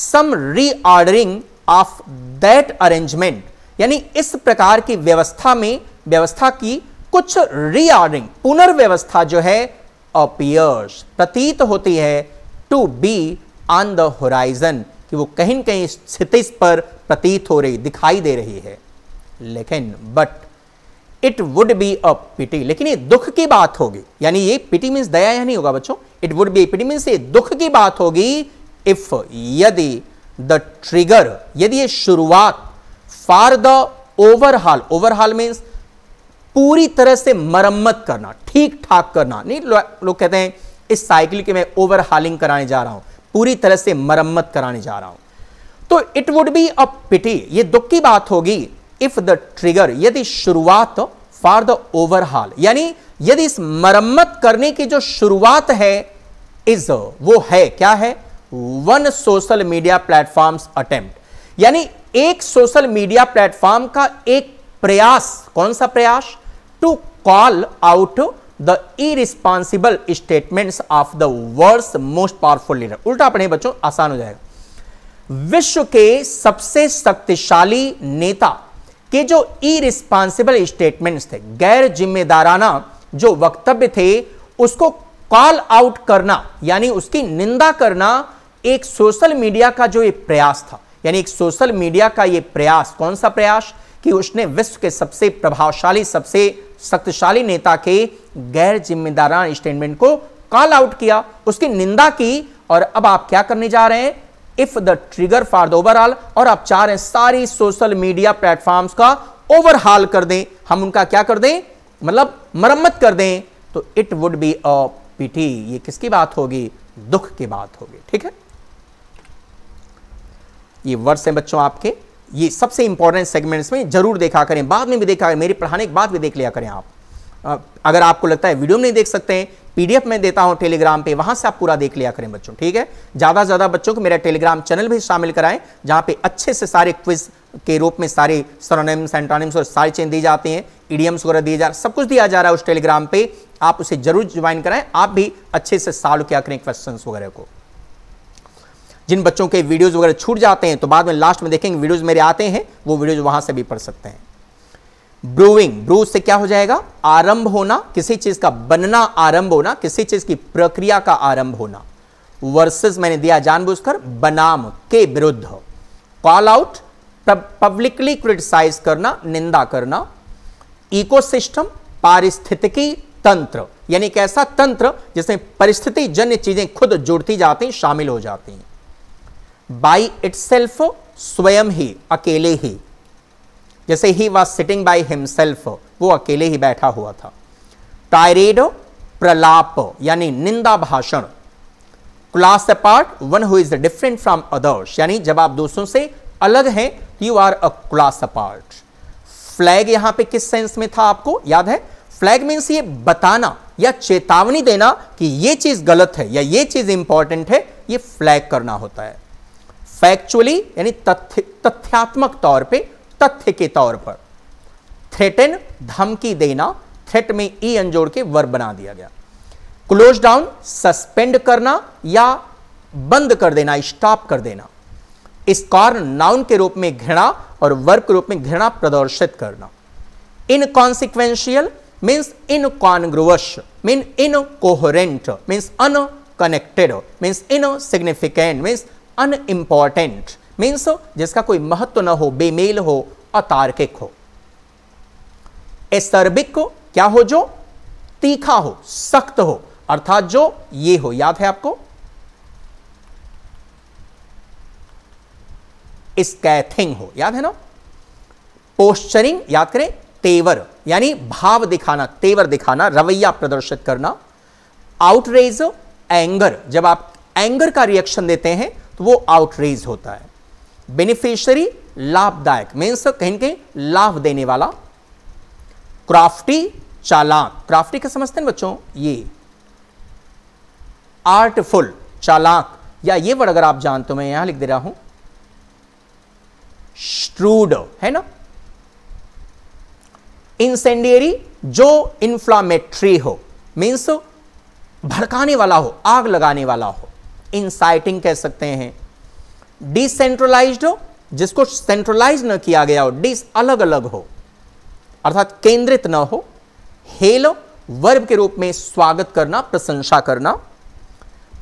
some reordering of that arrangement यानी इस प्रकार की व्यवस्था में व्यवस्था की कुछ रीऑर्डरिंग पुनर्व्यवस्था जो है अपियर्स प्रतीत होती है to be on the horizon कि वो कहीं न कहीं स्थिति पर प्रतीत हो रही दिखाई दे रही है लेकिन but it would be a pity लेकिन ये दुख की बात होगी यानी ये पिटी मीन्स दया या नहीं होगा बच्चों it would be pity means ये दुख की बात होगी इफ यदि द ट्रिगर यदि ये शुरुआत for the overhaul overhaul means पूरी तरह से मरम्मत करना ठीक ठाक करना नहीं लोग लो कहते हैं इस साइकिल के मैं ओवरहालिंग कराने जा रहा हूं पूरी तरह से मरम्मत कराने जा रहा हूं तो it would be a pity ये दुख की बात होगी इफ द ट्रिगर यदि शुरुआत फॉर द ओवरहाल यानी यदि इस मरम्मत करने की जो शुरुआत है इज वो है क्या है one social media platforms attempt यानी एक सोशल मीडिया प्लेटफॉर्म का एक प्रयास कौन सा प्रयास to call out the irresponsible statements of the world most powerful leader उल्टा पढ़े बच्चों आसान हो जाएगा विश्व के सबसे शक्तिशाली नेता के जो इरिस्पॉन्सिबल स्टेटमेंट्स थे गैर जिम्मेदाराना जो वक्तव्य थे उसको कॉल आउट करना यानी उसकी निंदा करना एक सोशल मीडिया का जो ये प्रयास था यानी एक सोशल मीडिया का ये प्रयास कौन सा प्रयास कि उसने विश्व के सबसे प्रभावशाली सबसे शक्तिशाली नेता के गैर जिम्मेदारान स्टेटमेंट को कॉल आउट किया उसकी निंदा की और अब आप क्या करने जा रहे हैं if the trigger for the overall और आप चाह रहे हैं सारी सोशल मीडिया प्लेटफॉर्म्स का ओवरहाल कर दें हम उनका क्या कर दें मतलब मरम्मत कर दें तो it would be a pity ये किसकी बात होगी दुख की बात होगी ठीक है ये वर्ड्स हैं बच्चों आपके ये सबसे इंपॉर्टेंट सेगमेंट्स में जरूर देखा करें बाद में भी देखा करें मेरे पढ़ाने के बाद भी देख लिया करें आप अगर आपको लगता है वीडियो में नहीं देख सकते हैं पीडीएफ में देता हूं टेलीग्राम पे वहां से आप पूरा देख लिया करें बच्चों ठीक है ज़्यादा से ज़्यादा बच्चों को मेरा टेलीग्राम चैनल भी शामिल कराएं जहां पे अच्छे से सारे क्विज के रूप में सारे सरोनिम्स एंटोनिम्स और सारी चीजें दी जाती हैं ईडीएम्स वगैरह दिए जा सब कुछ दिया जा रहा है उस टेलीग्राम पे आप उसे जरूर ज्वाइन कराएं आप भी अच्छे से सॉल्व किया करें क्वेश्चन वगैरह को जिन बच्चों के वीडियोस वगैरह छूट जाते हैं तो बाद में लास्ट में देखेंगे वीडियोस मेरे आते हैं वो वीडियोस वहां से भी पढ़ सकते हैं ब्रूइंग ब्रू से क्या हो जाएगा आरंभ होना किसी चीज का बनना आरंभ होना किसी चीज की प्रक्रिया का आरंभ होना वर्सेस मैंने दिया जानबूझकर बनाम के विरुद्ध कॉल आउट पब्लिकली क्रिटिसाइज करना निंदा करना इकोसिस्टम पारिस्थितिकी तंत्र यानी एक ऐसा तंत्र जिसमें परिस्थिति जन्य चीजें खुद जुड़ती जाती शामिल हो जाती हैं बाई इट्सेल्फ स्वयं ही अकेले ही जैसे he was sitting by himself वो अकेले ही बैठा हुआ था टायरेड प्रलाप यानी निंदा भाषण class part one who is different from others यानी जब आप दूसरों से अलग हैं you are a class part flag यहां पे किस सेंस में था आपको याद है फ्लैग मीन्स ये बताना या चेतावनी देना कि ये चीज गलत है या ये चीज इंपॉर्टेंट है ये फ्लैग करना होता है फैक्चुअली यानी तथ्य तथ्यात्मक तौर पे तथ्य के तौर पर थ्रेटन धमकी देना थ्रेट में ई अंजोड़ के वर्ब बना दिया गया क्लोज डाउन सस्पेंड करना या बंद कर देना स्टॉप कर देना कारण नाउन के रूप में घृणा और वर्ब के रूप में घृणा प्रदर्शित करना inconsequential means incongruous mean incoherent means unconnected means insignificant means unimportant means जिसका कोई महत्व ना हो बेमेल हो अतार्किक हो एसर्बिक क्या हो जो तीखा हो सख्त हो अर्थात जो ये हो याद है आपको स्कैथिंग हो याद है ना पोस्चरिंग याद करें तेवर यानी भाव दिखाना तेवर दिखाना रवैया प्रदर्शित करना आउटरेज एंगर जब आप एंगर का रिएक्शन देते हैं तो वो आउटरीज होता है बेनिफिशियरी लाभदायक मीन्स कहीं कहीं लाभ देने वाला क्राफ्टी चालाक क्राफ्टी क्या समझते हैं बच्चों ये आर्टफुल चालाक या ये वर्ड अगर आप जानते हो मैं यहां लिख दे रहा हूं स्ट्रूड है ना इंसेंडियरी जो इंफ्लामेट्री हो मीन्स भड़काने वाला हो आग लगाने वाला हो इंसाइटिंग कह सकते हैं डिसेंट्रलाइज हो जिसको सेंट्रलाइज न किया गया हो डिस अलग अलग हो अर्थात केंद्रित न हो हेलो वर्ब के रूप में स्वागत करना प्रशंसा करना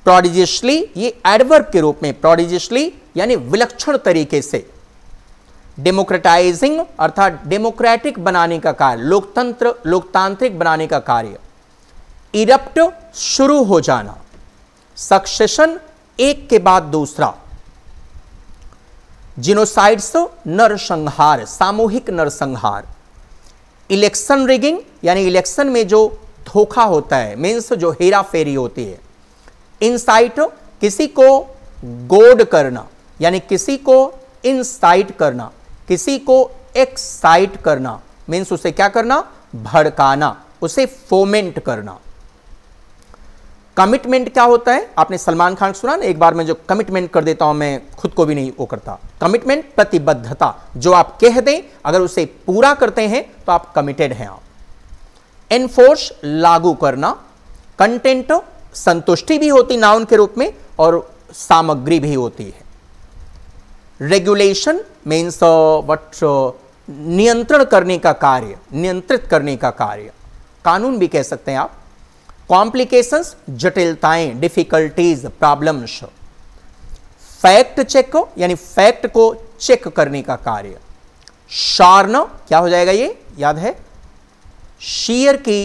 प्रोडिजियसली ये एडवर्ब के रूप में प्रोडिजियसली यानी विलक्षण तरीके से डेमोक्रेटाइजिंग अर्थात डेमोक्रेटिक बनाने का कार्य लोकतंत्र लोकतांत्रिक बनाने का कार्य इरप्ट शुरू हो जाना सक्सेशन एक के बाद दूसरा जिनोसाइड्स नरसंहार सामूहिक नरसंहार इलेक्शन रिगिंग यानी इलेक्शन में जो धोखा होता है मीन्स जो हेरा फेरी होती है इनसाइट किसी को गोड करना यानी किसी को इनसाइट करना किसी को एक्साइट करना मीन्स उसे क्या करना भड़काना उसे फोमेंट करना कमिटमेंट क्या होता है आपने सलमान खान सुना ना एक बार में जो कमिटमेंट कर देता हूं मैं खुद को भी नहीं वो करता कमिटमेंट प्रतिबद्धता जो आप कह दें अगर उसे पूरा करते हैं तो आप कमिटेड हैं आप एनफोर्स लागू करना कंटेंट संतुष्टि भी होती नाउन के रूप में और सामग्री भी होती है रेगुलेशन मीन्स वट नियंत्रण करने का कार्य नियंत्रित करने का कार्य कानून भी कह सकते हैं आप कॉम्प्लिकेशंस जटिलताएं डिफिकल्टीज प्रॉब्लम्स फैक्ट चेक यानी फैक्ट को चेक करने का कार्य शार्न क्या हो जाएगा ये याद है शेयर की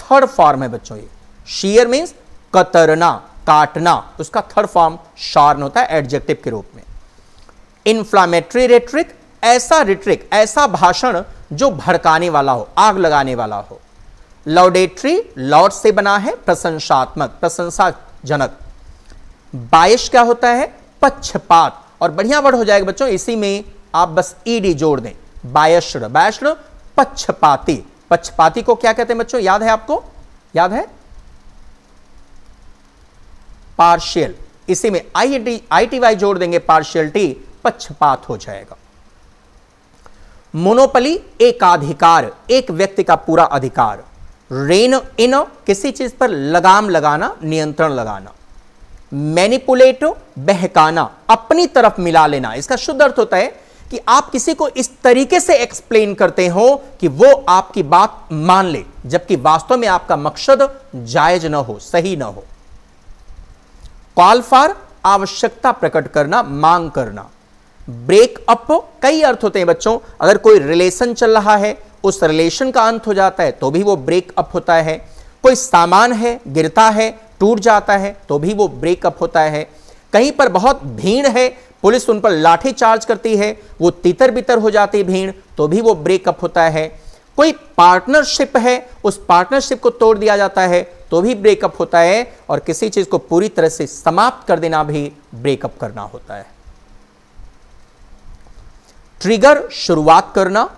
थर्ड फॉर्म है बच्चों ये शेयर मीन्स कतरना काटना उसका थर्ड फॉर्म शार्न होता है एडजेक्टिव के रूप में इन्फ्लामेटरी रेट्रिक ऐसा रिट्रिक ऐसा भाषण जो भड़काने वाला हो आग लगाने वाला हो लॉडेट्री लॉर्ड से बना है प्रशंसात्मक प्रशंसाजनक बायश क्या होता है पक्षपात और बढ़िया वर्ड हो जाएगा बच्चों इसी में आप बस ईडी e जोड़ दें बायश्र बायश पक्षपाती पक्षपाती को क्या कहते हैं बच्चों याद है आपको याद है पार्शियल इसी में I D I T Y जोड़ देंगे पार्शियलिटी पक्षपात हो जाएगा मोनोपली एकाधिकार एक व्यक्ति का पूरा अधिकार रेन इन किसी चीज पर लगाम लगाना नियंत्रण लगाना मैनिपुलेटो बहकाना अपनी तरफ मिला लेना इसका शुद्ध अर्थ होता है कि आप किसी को इस तरीके से एक्सप्लेन करते हो कि वो आपकी बात मान ले जबकि वास्तव में आपका मकसद जायज ना हो सही ना हो कॉल फॉर आवश्यकता प्रकट करना मांग करना ब्रेक अप कई अर्थ होते हैं बच्चों अगर कोई रिलेशन चल रहा है उस रिलेशन का अंत हो जाता है तो भी वो ब्रेक अप होता है कोई सामान है गिरता है टूट जाता है तो भी वो ब्रेकअप होता है कहीं पर बहुत भीड़ है पुलिस उन पर लाठी चार्ज करती है वो तितर बितर हो जाती भीड़ तो भी वो ब्रेकअप होता है कोई पार्टनरशिप है उस पार्टनरशिप को तोड़ दिया जाता है तो भी ब्रेकअप होता है और किसी चीज़ को पूरी तरह से समाप्त कर देना भी ब्रेकअप करना होता है ट्रिगर शुरुआत करना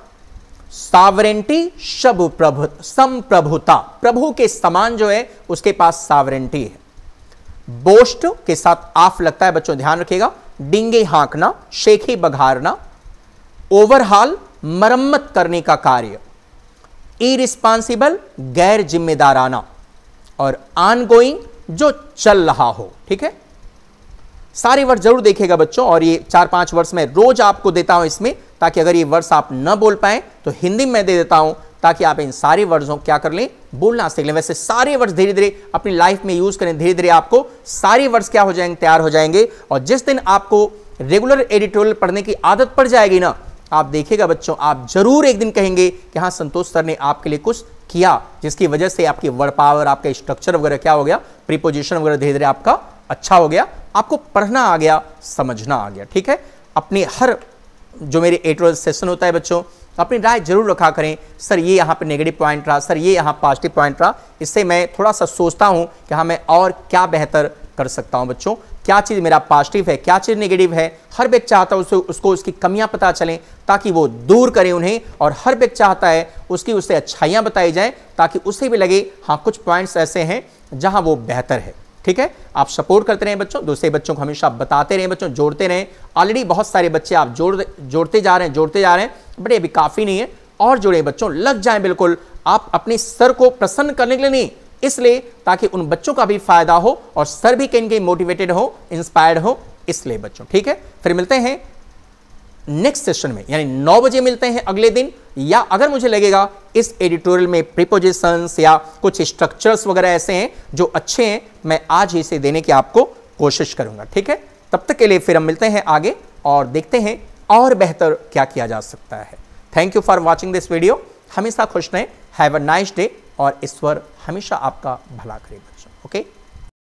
सावरेंटी शब प्रभु संप्रभुता प्रभु के समान जो है उसके पास सावरेंटी है बोस्ट के साथ आफ लगता है बच्चों ध्यान रखिएगा डिंगे हाँकना शेखी बघारना ओवरहाल मरम्मत करने का कार्य इरिस्पॉन्सिबल गैर जिम्मेदाराना और आनगोइंग जो चल रहा हो ठीक है सारे वर्ष जरूर देखेगा बच्चों और ये चार पांच वर्ष में रोज आपको देता हूं इसमें ताकि अगर ये वर्ष आप न बोल पाए तो हिंदी में दे देता हूं ताकि आप इन सारे वर्ड्सों क्या कर लें बोलना सीख लें वैसे सारे वर्ड्स धीरे धीरे अपनी लाइफ में यूज करें धीरे धीरे आपको सारे वर्ड्स क्या हो जाएंगे तैयार हो जाएंगे और जिस दिन आपको रेगुलर एडिटोरियल पढ़ने की आदत पड़ जाएगी ना आप देखेगा बच्चों आप जरूर एक दिन कहेंगे कि हाँ संतोष सर ने आपके लिए कुछ किया जिसकी वजह से आपकी वर्ड पावर आपका स्ट्रक्चर वगैरह क्या हो गया प्रीपोजिशन वगैरह धीरे धीरे आपका अच्छा हो गया आपको पढ़ना आ गया समझना आ गया ठीक है अपनी हर जो मेरे एटोरल सेशन होता है बच्चों अपनी राय जरूर रखा करें सर ये यहाँ पर नेगेटिव पॉइंट रहा सर ये यहाँ पॉजिटिव पॉइंट रहा इससे मैं थोड़ा सा सोचता हूँ कि हाँ मैं और क्या बेहतर कर सकता हूँ बच्चों क्या चीज़ मेरा पॉजिटिव है क्या चीज़ नेगेटिव है हर व्यक्ति चाहता है उसे उसको उसकी कमियाँ पता चलें ताकि वो दूर करें उन्हें और हर व्यक्ति चाहता है उसकी उससे अच्छाइयाँ बताई जाएँ ताकि उसे भी लगे हाँ कुछ पॉइंट्स ऐसे हैं जहाँ वो बेहतर है ठीक है आप सपोर्ट करते रहें बच्चों दूसरे बच्चों को हमेशा बताते रहें बच्चों जोड़ते रहें ऑलरेडी बहुत सारे बच्चे आप जोड़ जोड़ते जा रहे हैं जोड़ते जा रहे हैं बट ये अभी काफ़ी नहीं है और जुड़े बच्चों लग जाए बिल्कुल आप अपने सर को प्रसन्न करने के लिए नहीं इसलिए ताकि उन बच्चों का भी फायदा हो और सर भी कहीं कहीं मोटिवेटेड हो इंस्पायर्ड हो इसलिए बच्चों ठीक है फिर मिलते हैं नेक्स्ट सेशन में यानी नौ बजे मिलते हैं अगले दिन या अगर मुझे लगेगा इस एडिटोरियल में प्रिपोजिशंस या कुछ स्ट्रक्चर्स वगैरह ऐसे हैं जो अच्छे हैं मैं आज ही इसे देने की आपको कोशिश करूंगा ठीक है तब तक के लिए फिर हम मिलते हैं आगे और देखते हैं और बेहतर क्या किया जा सकता है thank you for watching this video हमेशा खुश रहें हैव अ नाइस डे और ईश्वर हमेशा आपका भला करे बच्चों ओके